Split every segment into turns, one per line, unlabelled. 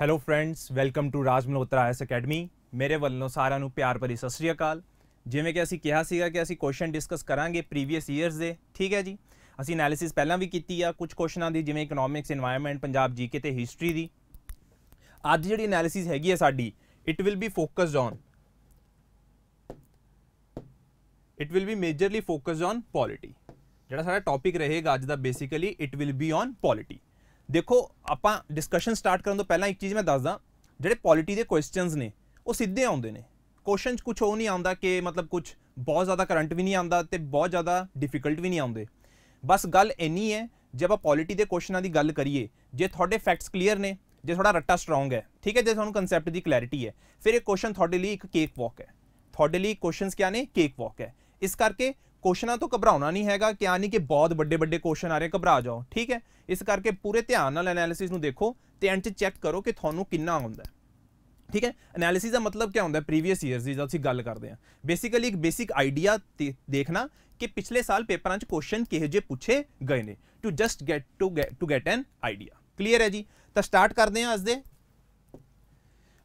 Hello friends welcome to Raj Malhotra IAS academy ਮੇਰੇ ਵੱਲੋਂ ਸਾਰਿਆਂ ਨੂੰ ਪਿਆਰ ਭਰੀ ਸਤਿ ਸ੍ਰੀ ਅਕਾਲ ਜਿਵੇਂ ਕਿ ਅਸੀਂ ਕਿਹਾ ਸੀਗਾ ਕਿ ਅਸੀਂ ਕੁਐਸਚਨ ਡਿਸਕਸ ਕਰਾਂਗੇ ਪ੍ਰੀਵੀਅਸ ਇਅਰਸ ਦੇ ਠੀਕ ਹੈ ਜੀ ਅਸੀਂ ਐਨਾਲਿਸਿਸ ਪਹਿਲਾਂ ਵੀ ਕੀਤੀ ਆ ਕੁਝ ਕੁਐਸਚਨਾਂ ਦੀ ਜਿਵੇਂ ਇਕਨੋਮਿਕਸ এনवायरमेंट ਪੰਜਾਬ ਜੀਕੇ ਤੇ ਹਿਸਟਰੀ ਦੀ ਅੱਜ ਜਿਹੜੀ ਐਨਾਲਿਸਿਸ ਹੈਗੀ ਹੈ ਸਾਡੀ it will be focused on it will be majorly focused on polity ਜਿਹੜਾ ਸਾਡਾ ਟੌਪਿਕ ਰਹੇਗਾ ਅੱਜ ਦਾ basically it will be on polity ਦੇਖੋ ਆਪਾਂ ਡਿਸਕਸ਼ਨ ਸਟਾਰਟ ਕਰਨ ਤੋਂ ਪਹਿਲਾਂ ਇੱਕ ਚੀਜ਼ ਮੈਂ ਦੱਸਦਾ ਜਿਹੜੇ ਪੋਲਿਟੀ ਦੇ ਕੁਐਸਚਨਸ ਨੇ ਉਹ ਸਿੱਧੇ ਆਉਂਦੇ ਨੇ ਕੁਐਸਚਨ ਚ ਕੁਝ ਉਹ ਨਹੀਂ ਆਉਂਦਾ ਕਿ ਮਤਲਬ ਕੁਝ ਬਹੁਤ ਜ਼ਿਆਦਾ ਕਰੰਟ ਵੀ ਨਹੀਂ ਆਉਂਦਾ ਤੇ ਬਹੁਤ ਜ਼ਿਆਦਾ ਡਿਫਿਕਲਟ ਵੀ ਨਹੀਂ ਆਉਂਦੇ ਬਸ ਗੱਲ ਇੰਨੀ ਹੈ ਜੇ ਆਪਾਂ ਪੋਲਿਟੀ ਦੇ ਕੁਐਸਚਨਾਂ ਦੀ ਗੱਲ ਕਰੀਏ ਜੇ ਤੁਹਾਡੇ ਫੈਕਟਸ ਕਲੀਅਰ ਨੇ ਜੇ ਤੁਹਾਡਾ ਰੱਟਾ ਸਟਰੋਂਗ ਹੈ ਠੀਕ ਹੈ ਜੇ ਤੁਹਾਨੂੰ ਕਨਸੈਪਟ ਦੀ ਕਲੈਰਿਟੀ ਹੈ ਫਿਰ ਇਹ ਕੁਐਸਚਨ ਤੁਹਾਡੇ ਲਈ ਇੱਕ ਕੇਕ ਵਾਕ ਹੈ ਤੁਹਾਡੇ ਲਈ ਕੁਐਸਚਨਸ ਕਿਆ ਨੇ ਕੇਕ ਵਾਕ ਹੈ ਇਸ ਕਰਕੇ ਕੁਐਸਚਨਾਂ ਤੋਂ ਘਬਰਾਉਣਾ ਨਹੀਂ ਹੈਗਾ ਕਿ ਆ ਨਹੀਂ ਕਿ ਬਹੁਤ ਵੱਡੇ ਵੱਡੇ ਕੁਐਸਚਨ ਆ ਰਹੇ ਘਬਰਾ ਜਾਓ ਠੀਕ ਹੈ ਇਸ ਕਰਕੇ ਪੂਰੇ ਧਿਆਨ ਨਾਲ ਐਨਾਲਿਸਿਸ ਨੂੰ ਦੇਖੋ ਤੇ ਐਂਡ 'ਚ ਚੈੱਕ ਕਰੋ ਕਿ ਤੁਹਾਨੂੰ ਕਿੰਨਾ ਆਉਂਦਾ ਠੀਕ ਹੈ ਐਨਾਲਿਸਿਸ ਦਾ ਮਤਲਬ ਕੀ ਹੁੰਦਾ ਪ੍ਰੀਵੀਅਸ ਇਅਰਸ ਦੀ ਜਦੋਂ ਅਸੀਂ ਗੱਲ ਕਰਦੇ ਹਾਂ ਬੇਸਿਕਲੀ ਇੱਕ ਬੇਸਿਕ ਆਈਡੀਆ ਦੇਖਣਾ ਕਿ ਪਿਛਲੇ ਸਾਲ ਪੇਪਰਾਂ 'ਚ ਕੁਐਸਚਨ ਕਿਹੋ ਜਿਹੇ ਪੁੱਛੇ ਗਏ ਨੇ to just get to get to get an idea clear ਹੈ ਜੀ ਤਾਂ ਸਟਾਰਟ ਕਰਦੇ ਹਾਂ ਅੱਜ ਦੇ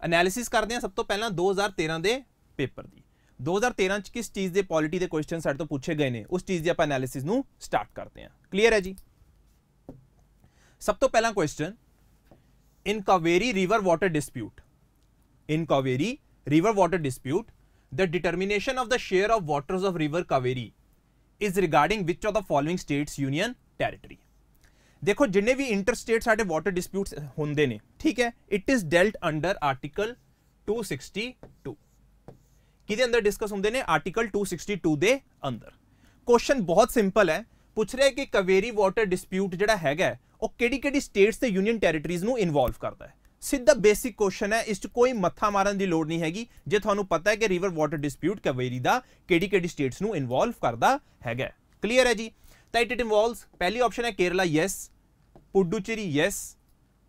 ਐਨਾਲਿਸਿਸ ਕਰਦੇ ਹਾਂ ਸਭ ਤੋਂ ਪਹਿਲਾਂ 2013 ਦੇ ਪੇਪਰ ਦੀ दो हज़ार तेरह च किस चीज़ के पॉलिटी के क्वेश्चन साढ़े तो पूछे गए हैं उस चीज़ के आप एनालिसिस स्टार्ट करते हैं क्लीयर है जी सब तो पहला question in Kaveri river water dispute in Kaveri river water dispute the determination of the share of water of river Kaveri is regarding which of the following states union territory देखो जिन्हें भी इंटर स्टेट साढ़े वॉटर डिस्प्यूट होंगे ने ठीक है it is dealt under article two sixty two ਕਿਹਦੇ ਅੰਦਰ ਡਿਸਕਸ ਹੁੰਦੇ ਨੇ ਆਰਟੀਕਲ 262 ਦੇ ਅੰਦਰ ਕੁਐਸਚਨ ਬਹੁਤ ਸਿੰਪਲ ਹੈ ਪੁੱਛ ਰਿਹਾ ਕਿ ਕਵੇਰੀ ਵਾਟਰ ਡਿਸਪਿਊਟ ਜਿਹੜਾ ਹੈਗਾ ਉਹ ਕਿਹੜੀ ਕਿਹੜੀ ਸਟੇਟਸ ਤੇ ਯੂਨੀਅਨ ਟੈਰੀਟਰੀਜ਼ ਨੂੰ ਇਨਵੋਲਵ ਕਰਦਾ ਹੈ ਸਿੱਧਾ ਬੇਸਿਕ ਕੁਐਸਚਨ ਹੈ ਇਸ 'ਚ ਕੋਈ ਮੱਥਾ ਮਾਰਨ ਦੀ ਲੋੜ ਨਹੀਂ ਹੈਗੀ ਜੇ ਤੁਹਾਨੂੰ ਪਤਾ ਹੈ ਕਿ ਰਿਵਰ ਵਾਟਰ ਡਿਸਪਿਊਟ ਕਵੇਰੀ ਦਾ ਕਿਹੜੀ ਕਿਹੜੀ ਸਟੇਟਸ ਨੂੰ ਇਨਵੋਲਵ ਕਰਦਾ ਹੈਗਾ ਕਲੀਅਰ ਹੈ ਜੀ ਤਾਂ ਇਟ ਇਨਵੋਲਵਸ ਪਹਿਲੀ ਆਪਸ਼ਨ ਹੈ Kerala yes Puducherry yes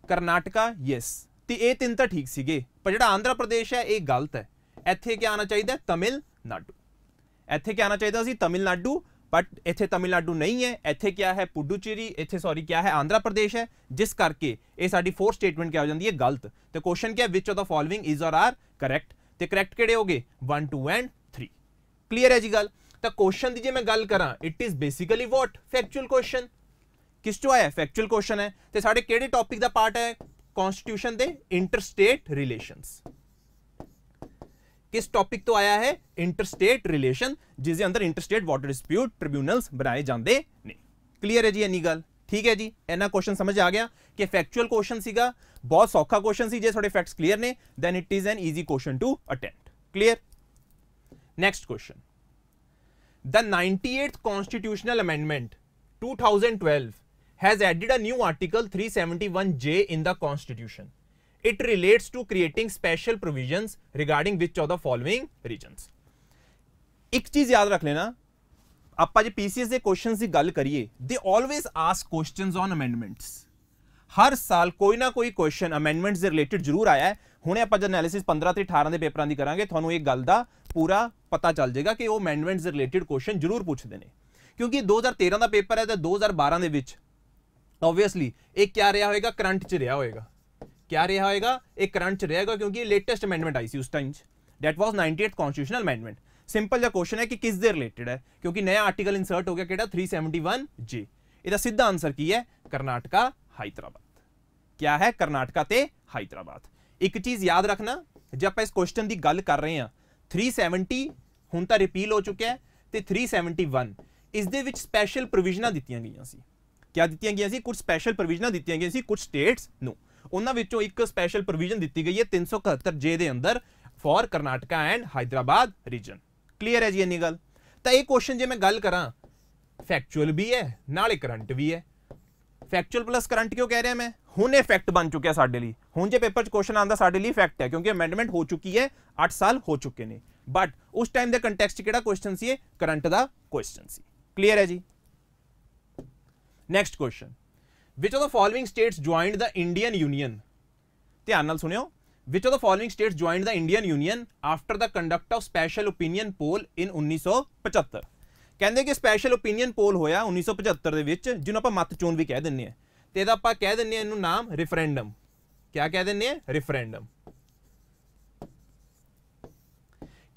Karnataka yes ਤੇ ਇਹ ਤਿੰਨ ਤਾਂ ਠੀਕ ਸੀਗੇ ਪਰ ਜਿਹੜਾ ਆਂਧਰਾ ਪ੍ਰਦੇਸ਼ ਹੈ ਇਹ ਗਲਤ ਹੈ ਇੱਥੇ ਕੀ ਆਣਾ ਚਾਹੀਦਾ ਤਮਿਲ ਨਾਡੂ ਇੱਥੇ ਕੀ ਆਣਾ ਚਾਹੀਦਾ ਸੀ ਤਮਿਲ ਨਾਡੂ ਬਟ ਇੱਥੇ ਤਮਿਲਨਾਡੂ ਨਹੀਂ ਹੈ ਇੱਥੇ ਕੀ ਹੈ ਪੁਡੂਚੇਰੀ ਇੱਥੇ ਸੌਰੀ ਕੀ ਹੈ ਆਂਧਰਾ ਪ੍ਰਦੇਸ਼ ਹੈ ਜਿਸ ਕਰਕੇ ਇਹ ਸਾਡੀ ਫੋਰ ਸਟੇਟਮੈਂਟ ਕੀ ਹੋ ਜਾਂਦੀ ਹੈ ਗਲਤ ਤੇ ਕੁਐਸਚਨ ਕੀ ਹੈ which of the following is or are correct ਤੇ ਕਰੈਕਟ ਕਿਹੜੇ ਹੋਗੇ 1 2 ਐਂਡ 3 ਕਲੀਅਰ ਹੈ ਜੀ ਗੱਲ ਤਾਂ ਕੁਐਸਚਨ ਦੀ ਜੇ ਮੈਂ ਗੱਲ ਕਰਾਂ it is basically what factual question ਕਿਸ ਤੋਂ ਆਇਆ ਫੈਕਚੁਅਲ ਕੁਐਸਚਨ ਹੈ ਤੇ ਸਾਡੇ ਕਿਹੜੇ ਟੌਪਿਕ ਦਾ ਪਾਰਟ ਹੈ ਕਨਸਟੀਟਿਊਸ਼ਨ ਦੇ ਇੰਟਰ ਸਟੇਟ ਰਿਲੇਸ਼ਨਸ किस टॉपिक तो आया है इंटरस्टेट रिलेशन जिसके अंदर इंटरस्टेट वाटर डिस्प्यूट ट्रिब्यूनल्स बनाए जाते हैं क्लीयर है जी एनी गल ठीक है जी एना क्वेश्चन समझ आ गया कि फैक्चुअल क्वेश्चन सगा बहुत सौखा क्वेश्चन से जो थोड़े फैक्ट्स क्लीयर ने then it is an easy question to attempt clear next question the ninety eight constitutional amendment two thousand twelve has added a new article three seventy one J in the constitution it relates to creating special provisions regarding which of the following regions ਇੱਕ ਚੀਜ਼ ਯਾਦ ਰੱਖ ਲੈਣਾ ਆਪਾਂ ਜੇ PCS ਦੇ questions ਦੀ ਗੱਲ ਕਰੀਏ they always ask questions on amendments ਹਰ ਸਾਲ ਕੋਈ ਨਾ ਕੋਈ ਕੁਐਸਚਨ ਅਮੈਂਡਮੈਂਟਸ ਦੇ ਰਿਲੇਟਡ ਜ਼ਰੂਰ ਆਇਆ ਹੈ ਹੁਣੇ ਆਪਾਂ ਜਦ ਐਨਾਲਿਸਿਸ 15 ਤੇ 18 ਦੇ ਪੇਪਰਾਂ ਦੀ ਕਰਾਂਗੇ ਤੁਹਾਨੂੰ ਇਹ ਗੱਲ ਦਾ ਪੂਰਾ ਪਤਾ ਚੱਲ ਜਾਏਗਾ ਕਿ ਉਹ ਅਮੈਂਡਮੈਂਟਸ ਦੇ ਰਿਲੇਟਡ ਕੁਐਸਚਨ ਜ਼ਰੂਰ ਪੁੱਛਦੇ ਨੇ ਕਿਉਂਕਿ 2013 ਦਾ ਪੇਪਰ ਹੈ ਤੇ 2012 ਦੇ ਵਿੱਚ ਆਬਵੀਅਸਲੀ ਇਹ ਕਿਆ ਰਿਹਾ ਹੋਵੇਗਾ ਕਰੰਟ 'ਚ ਰਿਹਾ ਹੋਵੇਗਾ ਕਿਆ ਰਿਹਾ ਹੋਏਗਾ ਇਹ ਕਰੰਟ ਚ ਰਹੇਗਾ ਕਿਉਂਕਿ ਇਹ ਲੇਟੈਸਟ ਅਮੈਂਡਮੈਂਟ ਆਈ ਸੀ ਉਸ ਟਾਈਮ ਚ that was 98th constitutional amendment simple ਜਿਹਾ ਕੁਐਸਚਨ ਹੈ ਕਿ ਕਿਸ ਦੇ ਰਿਲੇਟਡ ਹੈ ਕਿਉਂਕਿ ਨਵਾਂ ਆਰਟੀਕਲ ਇਨਸਰਟ ਹੋ ਗਿਆ ਕਿਹੜਾ 371 ਜੇ ਇਹਦਾ ਸਿੱਧਾ ਆਨਸਰ ਕੀ ਹੈ ਕਰਨਾਟਕਾ ਹਾਈਦਰਾਬਾਦ ਕਿਆ ਹੈ ਕਰਨਾਟਕਾ ਤੇ ਹਾਈਦਰਾਬਾਦ ਇੱਕ ਚੀਜ਼ ਯਾਦ ਰੱਖਣਾ ਜੇ ਆਪਾਂ ਇਸ ਕੁਐਸਚਨ ਦੀ ਗੱਲ ਕਰ ਰਹੇ ਹਾਂ 370 ਹੁਣ ਤਾਂ ਰਿਪੀਲ ਹੋ ਚੁੱਕਿਆ ਹੈ ਤੇ 371 ਇਸ ਦੇ ਵਿੱਚ ਸਪੈਸ਼ਲ ਪ੍ਰੋਵੀਜ਼ਨਾਂ ਦਿੱਤੀਆਂ ਗਈਆਂ ਸੀ ਕਿਆ ਦਿੱਤੀਆਂ ਗਈਆਂ ਸੀ ਕੁਝ ਸਪੈਸ਼ਲ ਪ੍ਰੋਵੀਜ਼ਨਾਂ ਦਿੱਤੀਆਂ ਗਈਆਂ ਸੀ ਕੁਝ ਸਟੇਟਸ ਨੂੰ ਉਹਨਾਂ ਵਿੱਚੋਂ ਇੱਕ ਸਪੈਸ਼ਲ ਪ੍ਰੋਵੀਜ਼ਨ ਦਿੱਤੀ ਗਈ ਹੈ 371 ਜੇ ਦੇ ਅੰਦਰ for Karnataka and Hyderabad region clear ਹੈ ਜੀ ਇੰਨੀ ਗੱਲ ਤਾਂ ਇਹ ਕੁਐਸਚਨ ਜੇ ਮੈਂ ਗੱਲ ਕਰਾਂ ਫੈਕਚੁਅਲ ਵੀ ਹੈ ਨਾਲੇ ਕਰੰਟ ਵੀ ਹੈ ਫੈਕਚੁਅਲ ਪਲੱਸ ਕਰੰਟ ਕਿਉਂ ਕਹਿ ਰਿਹਾ ਮੈਂ ਹੁਣ ਇਹ ਫੈਕਟ ਬਣ ਚੁੱਕਿਆ ਸਾਡੇ ਲਈ ਹੁਣ ਜੇ ਪੇਪਰ 'ਚ ਕੁਐਸਚਨ ਆਂਦਾ ਸਾਡੇ ਲਈ ਫੈਕਟ ਹੈ ਕਿਉਂਕਿ ਅਮੈਂਡਮੈਂਟ ਹੋ ਚੁੱਕੀ ਹੈ 8 ਸਾਲ ਹੋ ਚੁੱਕੇ ਨੇ ਬਟ ਉਸ ਟਾਈਮ ਦੇ ਕੰਟੈਕਸਟ 'ਚ ਕਿਹੜਾ ਕੁਐਸਚਨ ਸੀ ਇਹ ਕਰੰਟ ਦਾ ਕੁਐਸਚਨ ਸੀ ਕਲੀਅਰ ਹੈ ਜੀ next question which of the following states joined the Indian union ਧਿਆਨ ਨਾਲ ਸੁਣਿਓ which of the following states joined the Indian union after the conduct of special opinion poll in 1975 ਕਹਿੰਦੇ ਕਿ special opinion ਪੋਲ ਹੋਇਆ 1975 ਦੇ ਵਿੱਚ ਜਿਹਨੂੰ ਆਪਾਂ ਮਤ ਚੋਣ ਵੀ ਕਹਿ ਦਿੰਦੇ ਆ ਤੇ ਇਹਦਾ ਆਪਾਂ ਕਹਿ ਦਿੰਦੇ ਆ ਇਹਨੂੰ ਨਾਮ ਰੈਫਰੈਂਡਮ ਕੀ ਕਹਿ ਦਿੰਦੇ ਆ ਰੈਫਰੈਂਡਮ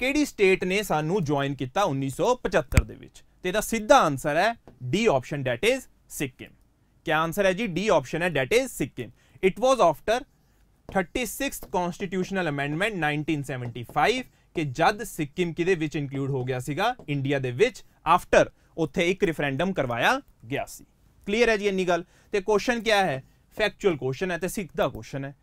ਕਿਹੜੀ ਸਟੇਟ ਨੇ ਸਾਨੂੰ ਜੁਆਇਨ ਕੀਤਾ 1975 ਦੇ ਵਿੱਚ ਤੇ ਇਹਦਾ ਸਿੱਧਾ ਆਨਸਰ ਹੈ D option that is Sikkim क्या ਆਨਸਰ ਹੈ ਜੀ ਡੀ ਆਪਸ਼ਨ ਹੈ that is Sikkim it was after 36th constitutional amendment 1975 ਕਿ ਜਦ ਸਿੱਕਮ ਕਿਦੇ ਵਿੱਚ ਇਨਕਲੂਡ ਹੋ ਗਿਆ ਸੀਗਾ ਇੰਡੀਆ ਦੇ ਵਿੱਚ ਆਫਟਰ ਉੱਥੇ ਇੱਕ ਰੈਫਰੈਂਡਮ ਕਰਵਾਇਆ ਗਿਆ ਸੀ ਕਲੀਅਰ ਹੈ ਜੀ ਇੰਨੀ ਗੱਲ ਤੇ ਕੁਐਸਚਨ ਕੀ ਹੈ ਫੈਕਚੁਅਲ ਕੁਐਸਚਨ ਹੈ ਤੇ ਸਿੱਖ ਦਾ ਕੁਐਸਚਨ ਹੈ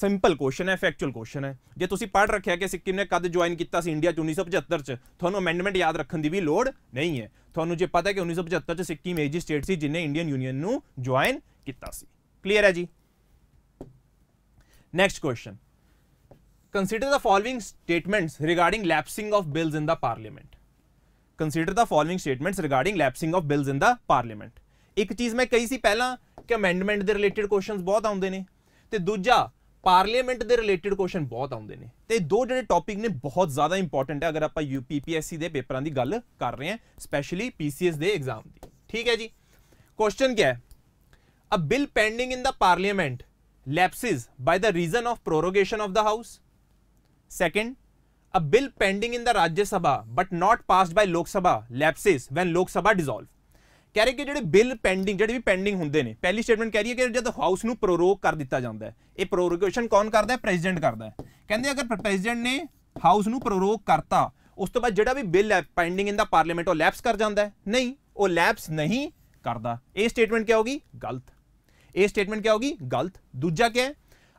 ਸਿੰਪਲ ਕੁਐਸਚਨ ਹੈ ਫੈਕਚੁਅਲ ਕੁਐਸਚਨ ਹੈ ਜੇ ਤੁਸੀਂ ਪੜ੍ਹ ਰੱਖਿਆ ਕਿ ਸਿੱਕਮ ਨੇ ਕਦ ਜੁਆਇਨ ਕੀਤਾ ਸੀ ਇੰਡੀਆ 'ਚ 1975 'ਚ ਤੁਹਾਨੂੰ ਅਮੈਂਡਮੈਂਟ ਯਾਦ ਰੱਖਣ ਦੀ ਵੀ ਲੋੜ ਨਹੀਂ ਹੈ ਤੁਹਾਨੂੰ ਜੇ ਪਤਾ ਹੈ ਕਿ 1975 'ਚ ਸਿੱਕਮ ਏਜੀ ਸਟੇਟ ਸੀ ਜਿਨੇ ਇੰਡੀਅਨ ਯੂਨੀਅਨ ਨੂੰ ਜੁਆਇਨ ਕੀਤਾ ਸੀ ਕਲੀਅਰ ਹੈ ਜੀ next question consider the following statements regarding lapsing of bills in the parliament consider the following statements regarding lapsing of bills in the parliament ਇੱਕ ਚੀਜ਼ ਮੈਂ ਕਹੀ ਸੀ ਪਹਿਲਾਂ ਕਿ ਅਮੈਂਡਮੈਂਟ ਦੇ ਰਿਲੇਟਡ ਕੁਐਸਚਨਸ ਬਹੁਤ ਆਉਂਦੇ ਨੇ ਤੇ ਦੂਜਾ ਪਾਰਲੀਮੈਂਟ ਦੇ ਰਿਲੇਟਡ ਕੁਐਸਚਨ ਬਹੁਤ ਆਉਂਦੇ ਨੇ ਤੇ ਦੋ ਜਿਹੜੇ ਟੌਪਿਕ ਨੇ ਬਹੁਤ ਜ਼ਿਆਦਾ ਇੰਪੋਰਟੈਂਟ ਹੈ ਅਗਰ ਆਪਾਂ ਯੂਪੀਪੀਐਸਸੀ ਦੇ ਪੇਪਰਾਂ ਦੀ ਗੱਲ ਕਰ ਰਹੇ ਹਾਂ ਸਪੈਸ਼ਲੀ ਪੀਸੀਐਸ ਦੇ ਐਗਜ਼ਾਮ ਦੀ ਠੀਕ ਹੈ ਜੀ ਕੁਐਸਚਨ ਕੀ ਹੈ a bill pending in the parliament lapses by the reason of prorogation of the house second a bill pending in the rajya sabha but not passed by lok sabha lapses when lok sabha dissolve ਕਹ ਰਹੇ ਕਿ ਜਿਹੜੇ bill pending ਜਿਹੜੇ ਵੀ pending ਹੁੰਦੇ ਨੇ ਪਹਿਲੀ statement ਕਹ ਰਹੀ ਹੈ ਕਿ ਜਦ ਹਾਊਸ ਨੂੰ ਪ੍ਰੋਰੋਗ ਕਰ ਦਿੱਤਾ ਜਾਂਦਾ ਹੈ ਇਹ ਪ੍ਰੋਰੋਗੇਸ਼ਨ ਕੌਣ ਕਰਦਾ ਹੈ ਪ੍ਰੈਜ਼ੀਡੈਂਟ ਕਰਦਾ ਹੈ ਕਹਿੰਦੇ ਅਗਰ ਪ੍ਰੈਜ਼ੀਡੈਂਟ ਨੇ ਹਾਊਸ ਨੂੰ ਪ੍ਰੋਰੋਗ ਕਰਤਾ ਉਸ ਤੋਂ ਬਾਅਦ ਜਿਹੜਾ ਵੀ ਬਿੱਲ ਹੈ ਪੈਂਡਿੰਗ ਇਨ ਦਾ ਪਾਰਲੀਮੈਂਟ ਉਹ ਲੈਪਸ ਕਰ ਜਾਂਦਾ ਹੈ ਨਹੀਂ ਉਹ ਲੈਪਸ ਨਹੀਂ ਕਰਦਾ ਇਹ ਸਟੇਟਮੈਂਟ ਕੀ ਹੋਗੀ ਗਲਤ ਇਹ ਸਟੇਟਮੈਂਟ ਕੀ ਹੋਗੀ ਗਲਤ ਦੂਜਾ ਕੀ ਹੈ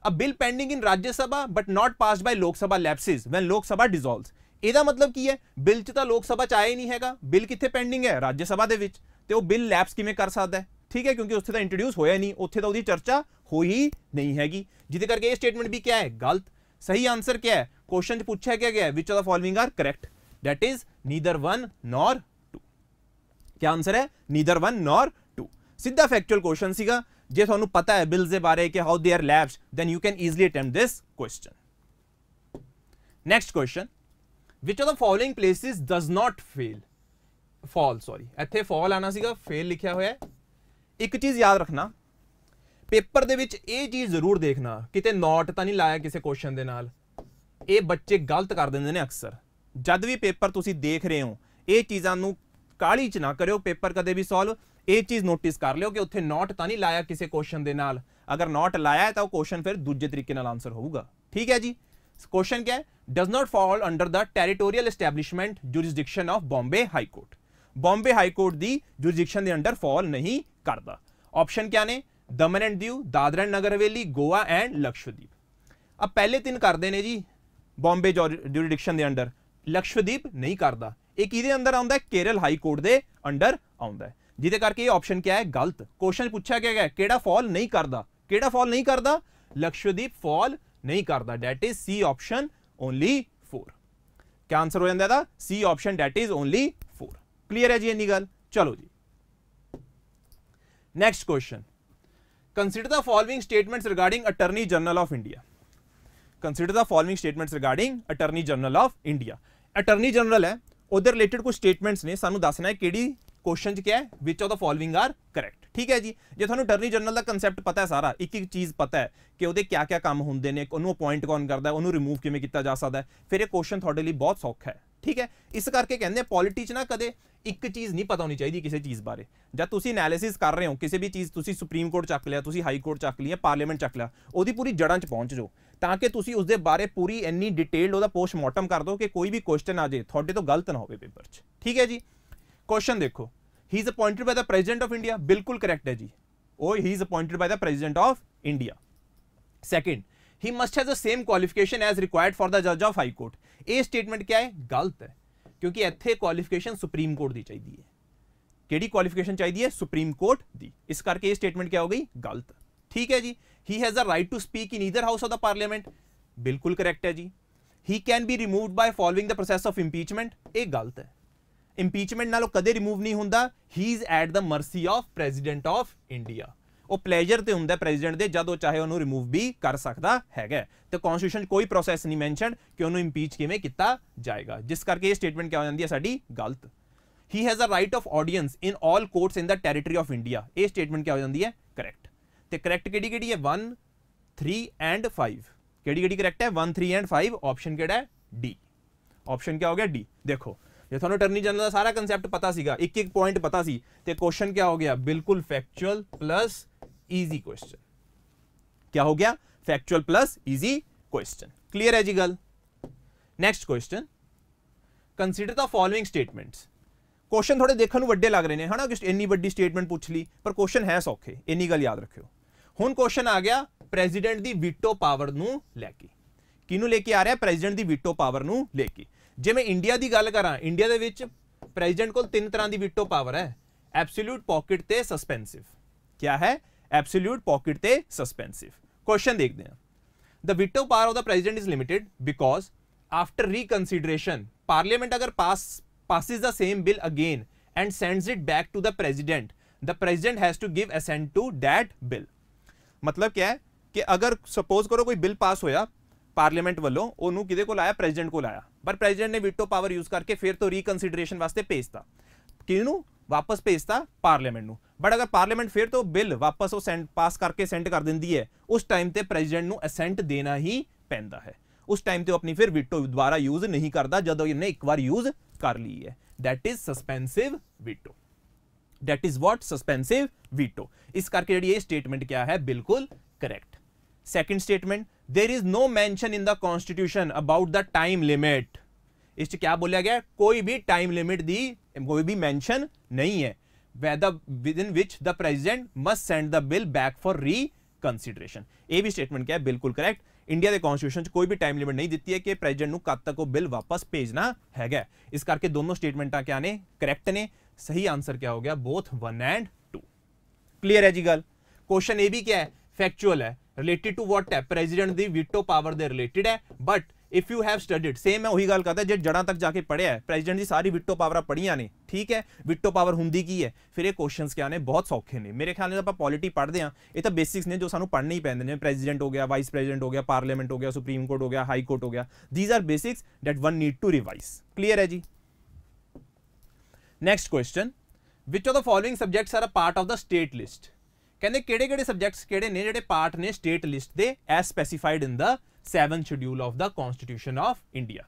a bill pending in Rajya Sabha but not passed by Lok Sabha ਲੈਪਸਿਸ van ਲੋਕ ਸਭਾ ਡਿਸੋਲਵਸ ਇਹਦਾ ਮਤਲਬ ਕੀ ਹੈ ਬਿੱਲ 'ਚ ਤਾਂ ਲੋਕ ਸਭਾ ਚ ਆਇਆ ਹੀ ਨਹੀਂ ਹੈਗਾ ਬਿੱਲ ਕਿੱਥੇ ਪੈਂਡਿੰਗ ਹੈ ਰਾਜ ਸਭਾ ਦੇ ਵਿੱਚ ਤੇ ਉਹ ਬਿੱਲ ਲੈਪਸ ਕਿਵੇਂ ਕਰ ਸਕਦਾ ਹੈ ਠੀਕ ਹੈ ਕਿਉਂਕਿ ਉੱਥੇ ਤਾਂ ਇੰਟਰੋਡਿਊਸ ਹੋਇਆ ਨਹੀਂ ਉੱਥੇ ਤਾਂ ਉਹਦੀ ਚਰਚਾ ਹੋਈ ਨਹੀਂ ਹੈਗੀ ਜਿਹਦੇ ਕਰਕੇ ਇਹ ਸਟੇਟਮੈਂਟ ਵੀ ਕਿਹਾ ਹੈ ਗਲਤ ਸਹੀ ਆਨਸਰ ਕਿਹਾ ਹੈ ਕੁਐਸਚਨ ਚ ਪੁੱਛਿਆ ਗਿਆ ਗਿਆ which of the following are correct that is neither 1 nor 2 ਕੀ ਆਨਸਰ ਹੈ ਨੀਦਰ 1 ਨੋਰ 2 ਸਿੱਧਾ ਫੈਕਚੁਅਲ ਕੁਐਸਚਨ ਸੀਗਾ ਜੇ ਤੁਹਾਨੂੰ ਪਤਾ ਹੈ ਬਿਲਸ ਦੇ ਬਾਰੇ ਕਿ how they are lapse then you can easily attempt this question next question which of the following places does not fail fall sorry ਇੱਥੇ ਫਾਲ ਆਣਾ ਸੀਗਾ ਫੇਲ ਲਿਖਿਆ ਹੋਇਆ ਇੱਕ ਚੀਜ਼ ਯਾਦ ਰੱਖਣਾ ਪੇਪਰ ਦੇ ਵਿੱਚ ਇਹ ਚੀਜ਼ ਜ਼ਰੂਰ ਦੇਖਣਾ ਕਿਤੇ ਨੋਟ ਤਾਂ ਨਹੀਂ ਲਾਇਆ ਕਿਸੇ ਕੁਐਸਚਨ ਦੇ ਨਾਲ ਇਹ ਬੱਚੇ ਗਲਤ ਕਰ ਦਿੰਦੇ ਨੇ ਅਕਸਰ ਜਦ ਵੀ ਪੇਪਰ ਤੁਸੀਂ ਦੇਖ ਰਹੇ ਹੋ ਇਹ ਚੀਜ਼ਾਂ ਨੂੰ ਕਾਲੀ ਚ ਨਾ ਕਰਿਓ ਪੇਪਰ ਕਦੇ ਵੀ ਸੋਲਵ ਇਹ ਚੀਜ਼ ਨੋਟਿਸ ਕਰ ਲਿਓ ਕਿ ਉੱਥੇ ਨੋਟ ਤਾਂ ਨਹੀਂ ਲਾਇਆ ਕਿਸੇ ਕੁਐਸਚਨ ਦੇ ਨਾਲ ਅਗਰ ਨੋਟ ਲਾਇਆ ਤਾਂ ਉਹ ਕੁਐਸਚਨ ਫਿਰ ਦੂਜੇ ਤਰੀਕੇ ਨਾਲ ਆਨਸਰ ਹੋਊਗਾ ਠੀਕ ਹੈ ਜੀ ਕੁਐਸਚਨ ਕੀ ਹੈ does not fall under the territorial establishment jurisdiction of Bombay high court Bombay high court ਦੀ ਜੁਰਿਡਿਕਸ਼ਨ ਦੇ ਅੰਡਰ ਫਾਲ ਨਹੀਂ ਕਰਦਾ ਆਪਸ਼ਨ ਕਿਆ ਨੇ Daman and Diu Dadra and Nagar Haveli Goa and Lakshadweep ਆ ਪਹਿਲੇ ਤਿੰਨ ਕਰਦੇ ਨੇ ਜੀ ਬੰਬੇ ਜੁਰਿਡਿਕਸ਼ਨ ਦੇ ਅੰਡਰ ਲਕਸ਼ਦੀਪ ਨਹੀਂ ਕਰਦਾ ਇਹ ਕਿਹਦੇ ਅੰਦਰ ਆਉਂਦਾ ਕੇਰਲ ਹਾਈ ਕੋਰਟ ਦੇ ਅੰਡਰ ਆਉਂਦਾ ਹੈ ਜਿਹਦੇ ਕਰਕੇ ਇਹ ਆਪਸ਼ਨ ਕਿਆ ਹੈ ਗਲਤ ਕੁਐਸਚਨ ਪੁੱਛਿਆ ਗਿਆ ਹੈ ਕਿਹੜਾ ਫਾਲ ਨਹੀਂ ਕਰਦਾ ਕਿਹੜਾ ਫਾਲ ਨਹੀਂ ਕਰਦਾ ਲਕਸ਼ਦੀਪ ਫਾਲ ਨਹੀਂ ਕਰਦਾ that is C option only 4 ਕਿਆ ਆਨਸਰ ਹੋ ਜਾਂਦਾ ਦਾ C option that is only clear ਹੈ ਜੀ ਇੰਨੀ ਗੱਲ ਚਲੋ ਜੀ ਨੈਕਸਟ ਕੁਐਸਚਨ consider ਦਾ following statements regarding attorney general of India consider ਦਾ following statements regarding attorney general of India attorney general ਹੈ ਉਹਦੇ ਰਿਲੇਟਡ ਕੁਝ ਸਟੇਟਮੈਂਟਸ ਨੇ ਸਾਨੂੰ ਦੱਸਣਾ ਹੈ ਕਿਹੜੀ ਕੁਐਸਚਨ ਚ ਕਿਹਾ ਹੈ which of the following are correct ਠੀਕ ਹੈ ਜੀ ਜੇ ਤੁਹਾਨੂੰ ਅਟਰਨੀ ਜਨਰਲ ਦਾ ਕਨਸੈਪਟ ਪਤਾ ਹੈ ਸਾਰਾ ਇੱਕ ਇੱਕ ਚੀਜ਼ ਪਤਾ ਹੈ ਕਿ ਉਹਦੇ ਕਿਆ ਕਿਆ ਕੰਮ ਹੁੰਦੇ ਨੇ ਉਹਨੂੰ ਅਪਾਇੰਟ ਕੌਣ ਕਰਦਾ ਹੈ ਉਹਨੂੰ ਰਿਮੂਵ ਕਿਵੇਂ ਕੀਤਾ ਜਾ ਸਕਦਾ ਹੈ ਫਿਰ ਇਹ ਕੁਐਸਚਨ ਤੁਹਾਡੇ ਲਈ ਬਹੁਤ ਸੌਖਾ ਹੈ ਠੀਕ ਹੈ ਇਸ ਕਰਕੇ ਕਹਿੰਦੇ ਆ ਪੋਲਿਟੀ 'ਚ ਨਾ ਕਦੇ ਇੱਕ ਚੀਜ਼ ਨਹੀਂ ਪਤਾ ਹੋਣੀ ਚਾਹੀਦੀ ਕਿਸੇ ਚੀਜ਼ ਬਾਰੇ ਜਦ ਤੁਸੀਂ ਐਨਾਲਿਸਿਸ ਕਰ ਰਹੇ ਹੋ ਕਿਸੇ ਵੀ ਚੀਜ਼ ਤੁਸੀਂ ਸੁਪਰੀਮ ਕੋਰਟ ਚੱਕ ਲਿਆ ਤੁਸੀਂ ਹਾਈ ਕੋਰਟ ਚੱਕ ਲਿਆ ਪਾਰਲੀਮੈਂਟ ਚੱਕ ਲਿਆ ਉਹਦੀ ਪੂਰੀ ਜੜਾਂ 'ਚ ਪਹੁੰਚ ਜਾਓ ਤਾਂ ਕਿ ਤੁਸੀਂ ਉਸ ਦੇ ਬਾਰੇ ਪੂਰੀ ਇੰਨੀ ਡਿਟੇਲਡ ਉਹਦਾ ਪੋਸਟਮਾਰਟਮ ਕਰ ਦਿਓ ਕਿ ਕੋਈ ਵੀ ਕੁਐਸਚਨ ਆ ਜੇ ਤੁਹਾਡੇ ਤੋਂ ਗਲਤ ਨਾ ਹੋਵੇ ਪੇਪਰ 'ਚ ਠੀਕ ਹੈ ਜੀ ਕੁਐਸਚਨ ਦੇਖੋ he is appointed by the president of India ਬਿਲਕੁਲ ਕਰੈਕਟ ਹੈ ਜੀ ਉਹ he is appointed by the president of India second he must has the same qualification as required for the जज ऑफ हाई कोर्ट ये statement क्या है गलत है क्योंकि इतने क्वालिफिकेशन सुप्रीम कोर्ट की चाहिए केड़ी क्वालिफिकेशन चाहिए सुप्रीम कोर्ट की इस करके ये स्टेटमेंट क्या हो गई गलत ठीक है जी he has a right to speak in either house of the parliament बिल्कुल करेक्ट है जी he can be remove by following the process of impeachment ये गलत है इंपीचमेंट नो कदे रिमूव नहीं होंगे he is at the mercy of president of India ਉਹ ਪਲੇਜ਼ਰ ਤੇ ਹੁੰਦਾ ਪ੍ਰੈਜ਼ੀਡੈਂਟ ਦੇ ਜਦੋਂ ਚਾਹੇ ਉਹਨੂੰ ਰਿਮੂਵ ਵੀ ਕਰ ਸਕਦਾ ਹੈਗਾ ਤੇ ਕਨਸਟੀਟਿਊਸ਼ਨ ਕੋਈ ਪ੍ਰੋਸੈਸ ਨਹੀਂ ਮੈਂਸ਼ਨ ਕਿ ਉਹਨੂੰ ਇੰਪੀਚ ਕਿਵੇਂ ਕੀਤਾ ਜਾਏਗਾ ਜਿਸ ਕਰਕੇ ਇਹ ਸਟੇਟਮੈਂਟ ਕਿਹਾ ਜਾਂਦੀ ਹੈ ਸਾਡੀ ਗਲਤ he has a right of audience in all courts in the territory of India ਇਹ ਸਟੇਟਮੈਂਟ ਕਿਹਾ ਜਾਂਦੀ ਹੈ ਕਰੈਕਟ ਤੇ ਕਰੈਕਟ ਕਿਹੜੀ ਕਿਹੜੀ ਹੈ 1 3 ਐਂਡ 5 ਕਿਹੜੀ ਕਿਹੜੀ ਕਰੈਕਟ ਹੈ 1 3 ਐਂਡ 5 ਆਪਸ਼ਨ ਕਿਹੜਾ ਹੈ ਡੀ ਆਪਸ਼ਨ ਕੀ ਹੋ ਗਿਆ ਡੀ ਦੇਖੋ ਜੇ ਤੁਹਾਨੂੰ ਅਟਰਨੀ ਜਨਰਲ ਦਾ ਸਾਰਾ ਕਨਸੈਪਟ ਪਤਾ ਸੀਗਾ ਇੱਕ ਇੱਕ ਪੁਆਇੰਟ ਪਤਾ ਸੀ ਤੇ ਕੁਐਸਚਨ ਕੀ ਹੋ ਗਿਆ ਬਿਲਕੁਲ ਫੈਕਚੁਅਲ ਪਲੱਸ ਈਜ਼ੀ ਕੁਐਸਚਨ ਕੀ ਹੋ ਗਿਆ factual plus easy question clear ਹੈ ਜੀ ਗੱਲ next question consider the following statements question ਥੋੜੇ ਦੇਖਣ ਨੂੰ ਵੱਡੇ ਲੱਗ ਰਹੇ ਨੇ ਹਨਾ ਕਿ ਇੰਨੀ ਵੱਡੀ ਸਟੇਟਮੈਂਟ ਪੁੱਛ ਲਈ ਪਰ ਕੁਐਸਚਨ ਹੈ ਸੌਖੇ ਇੰਨੀ ਗੱਲ ਯਾਦ ਰੱਖਿਓ ਹੁਣ ਕੁਐਸਚਨ ਆ ਗਿਆ ਪ੍ਰੈਜ਼ੀਡੈਂਟ ਦੀ ਵੀਟੋ ਪਾਵਰ ਨੂੰ ਲੈ ਕੇ ਕਿਨੂੰ ਲੈ ਕੇ ਆ ਰਿਹਾ ਪ੍ਰੈਜ਼ੀਡੈਂਟ ਦੀ ਵੀਟੋ ਪਾਵਰ ਨੂੰ ਲੈ ਕੇ जे मैं इंडिया की गल करा इंडिया के प्रेजिडेंट को तीन तरह की विटो पावर है एबसोल्यूट पॉकेट तो सस्पेंसिव क्या है एबसोल्यूट पॉकेट तो सस्पेंसिव क्वेश्चन देखते हैं the veto power of the president is limited because after reconsideration parliament अगर pass passes the same bill again and sends it back to the president the president has to give assent to that bill मतलब क्या है कि अगर suppose करो कोई bill pass होया parliament ਵੱਲੋਂ ਉਹਨੂੰ ਕਿਹਦੇ ਕੋਲ ਆਇਆ ਪ੍ਰੈਜ਼ੀਡੈਂਟ ਕੋਲ ਆਇਆ ਪਰ ਪ੍ਰੈਜ਼ੀਡੈਂਟ ਨੇ ਵੀਟੋ ਪਾਵਰ ਯੂਜ਼ ਕਰਕੇ ਫਿਰ ਤੋਂ ਰੀਕਨਸੀਡਰੇਸ਼ਨ ਵਾਸਤੇ ਭੇਜਤਾ ਕਿਹਨੂੰ ਵਾਪਸ ਭੇਜਤਾ ਪਾਰਲੀਮੈਂਟ ਨੂੰ ਬਟ ਅਗਰ ਪਾਰਲੀਮੈਂਟ ਫਿਰ ਤੋਂ ਬਿੱਲ ਵਾਪਸ ਉਹ ਸੈਂਡ ਪਾਸ ਕਰਕੇ ਸੈਂਡ ਕਰ ਦਿੰਦੀ ਹੈ ਉਸ ਟਾਈਮ ਤੇ ਪ੍ਰੈਜ਼ੀਡੈਂਟ ਨੂੰ ਅਸੈਂਟ ਦੇਣਾ ਹੀ ਪੈਂਦਾ ਹੈ ਉਸ ਟਾਈਮ ਤੇ ਉਹ ਆਪਣੀ ਫਿਰ ਵੀਟੋ ਦੁਬਾਰਾ ਯੂਜ਼ ਨਹੀਂ ਕਰਦਾ ਜਦੋਂ ਇਹਨੇ ਇੱਕ ਵਾਰ ਯੂਜ਼ ਕਰ ਲਈ ਹੈ that is suspensive veto that is what suspensive veto ਇਸ ਕਰਕੇ ਜਿਹੜੀ ਇਹ ਸਟੇਟਮੈਂਟ ਕਿਹਾ ਹੈ ਬਿਲਕੁਲ correct second statement there is no mention in the constitution about the time limit इस क्या बोला गया कोई भी टाइम लिमिट दी कोई भी मैंशन नहीं है whether within which the president must send the bill back for reconsideration ये भी स्टेटमेंट क्या है बिल्कुल करेक्ट इंडिया के कॉन्स्टिट्यूशन कोई भी टाइम लिमिट नहीं है कि प्रेजिडेंट न ਨੂੰ तक वो बिल वापस भेजना है गया इस करके दोनों स्टेटमेंटा क्या ने ਕਰੈਕਟ ने सही आंसर क्या हो गया both one and two clear है जी गल क्वेश्चन ए भी क्या है फैक्चुअल है रिलेटेड टू वॉट है प्रेसिडेंट दी वीटो पावर के रिलेटेड है but if you have studied same मैं वही गल करता जो जड़ा तक जाके पढ़िया है प्रेजिडेंट की सारी विटो पावर पढ़िया ने ठीक है विटो पावर होंगी की है फिर ये क्वेश्चन क्या ने बहुत सौखे ने मेरे ख्याल में तो आप पॉलिटी पढ़ते हैं ये तो बेसिक्स ने जो सू पढ़ने ही पैदा जिमें प्रेजिडेंट हो गया वाइस प्रेजिडेंट हो गया पार्लीमेंट हो गया सुप्रीम कोर्ट हो गया हाई कोर्ट हो गया these are basics that one need to revise clear है जी next question which of the following subjects are a part of the state list ਕਹਿੰਦੇ ਕਿਹੜੇ ਕਿਹੜੇ ਸਬਜੈਕਟਸ ਕਿਹੜੇ ਨੇ ਜਿਹੜੇ ਪਾਰਟ ਨੇ ਸਟੇਟ ਲਿਸਟ ਦੇ as specified in the 7th schedule of the constitution of India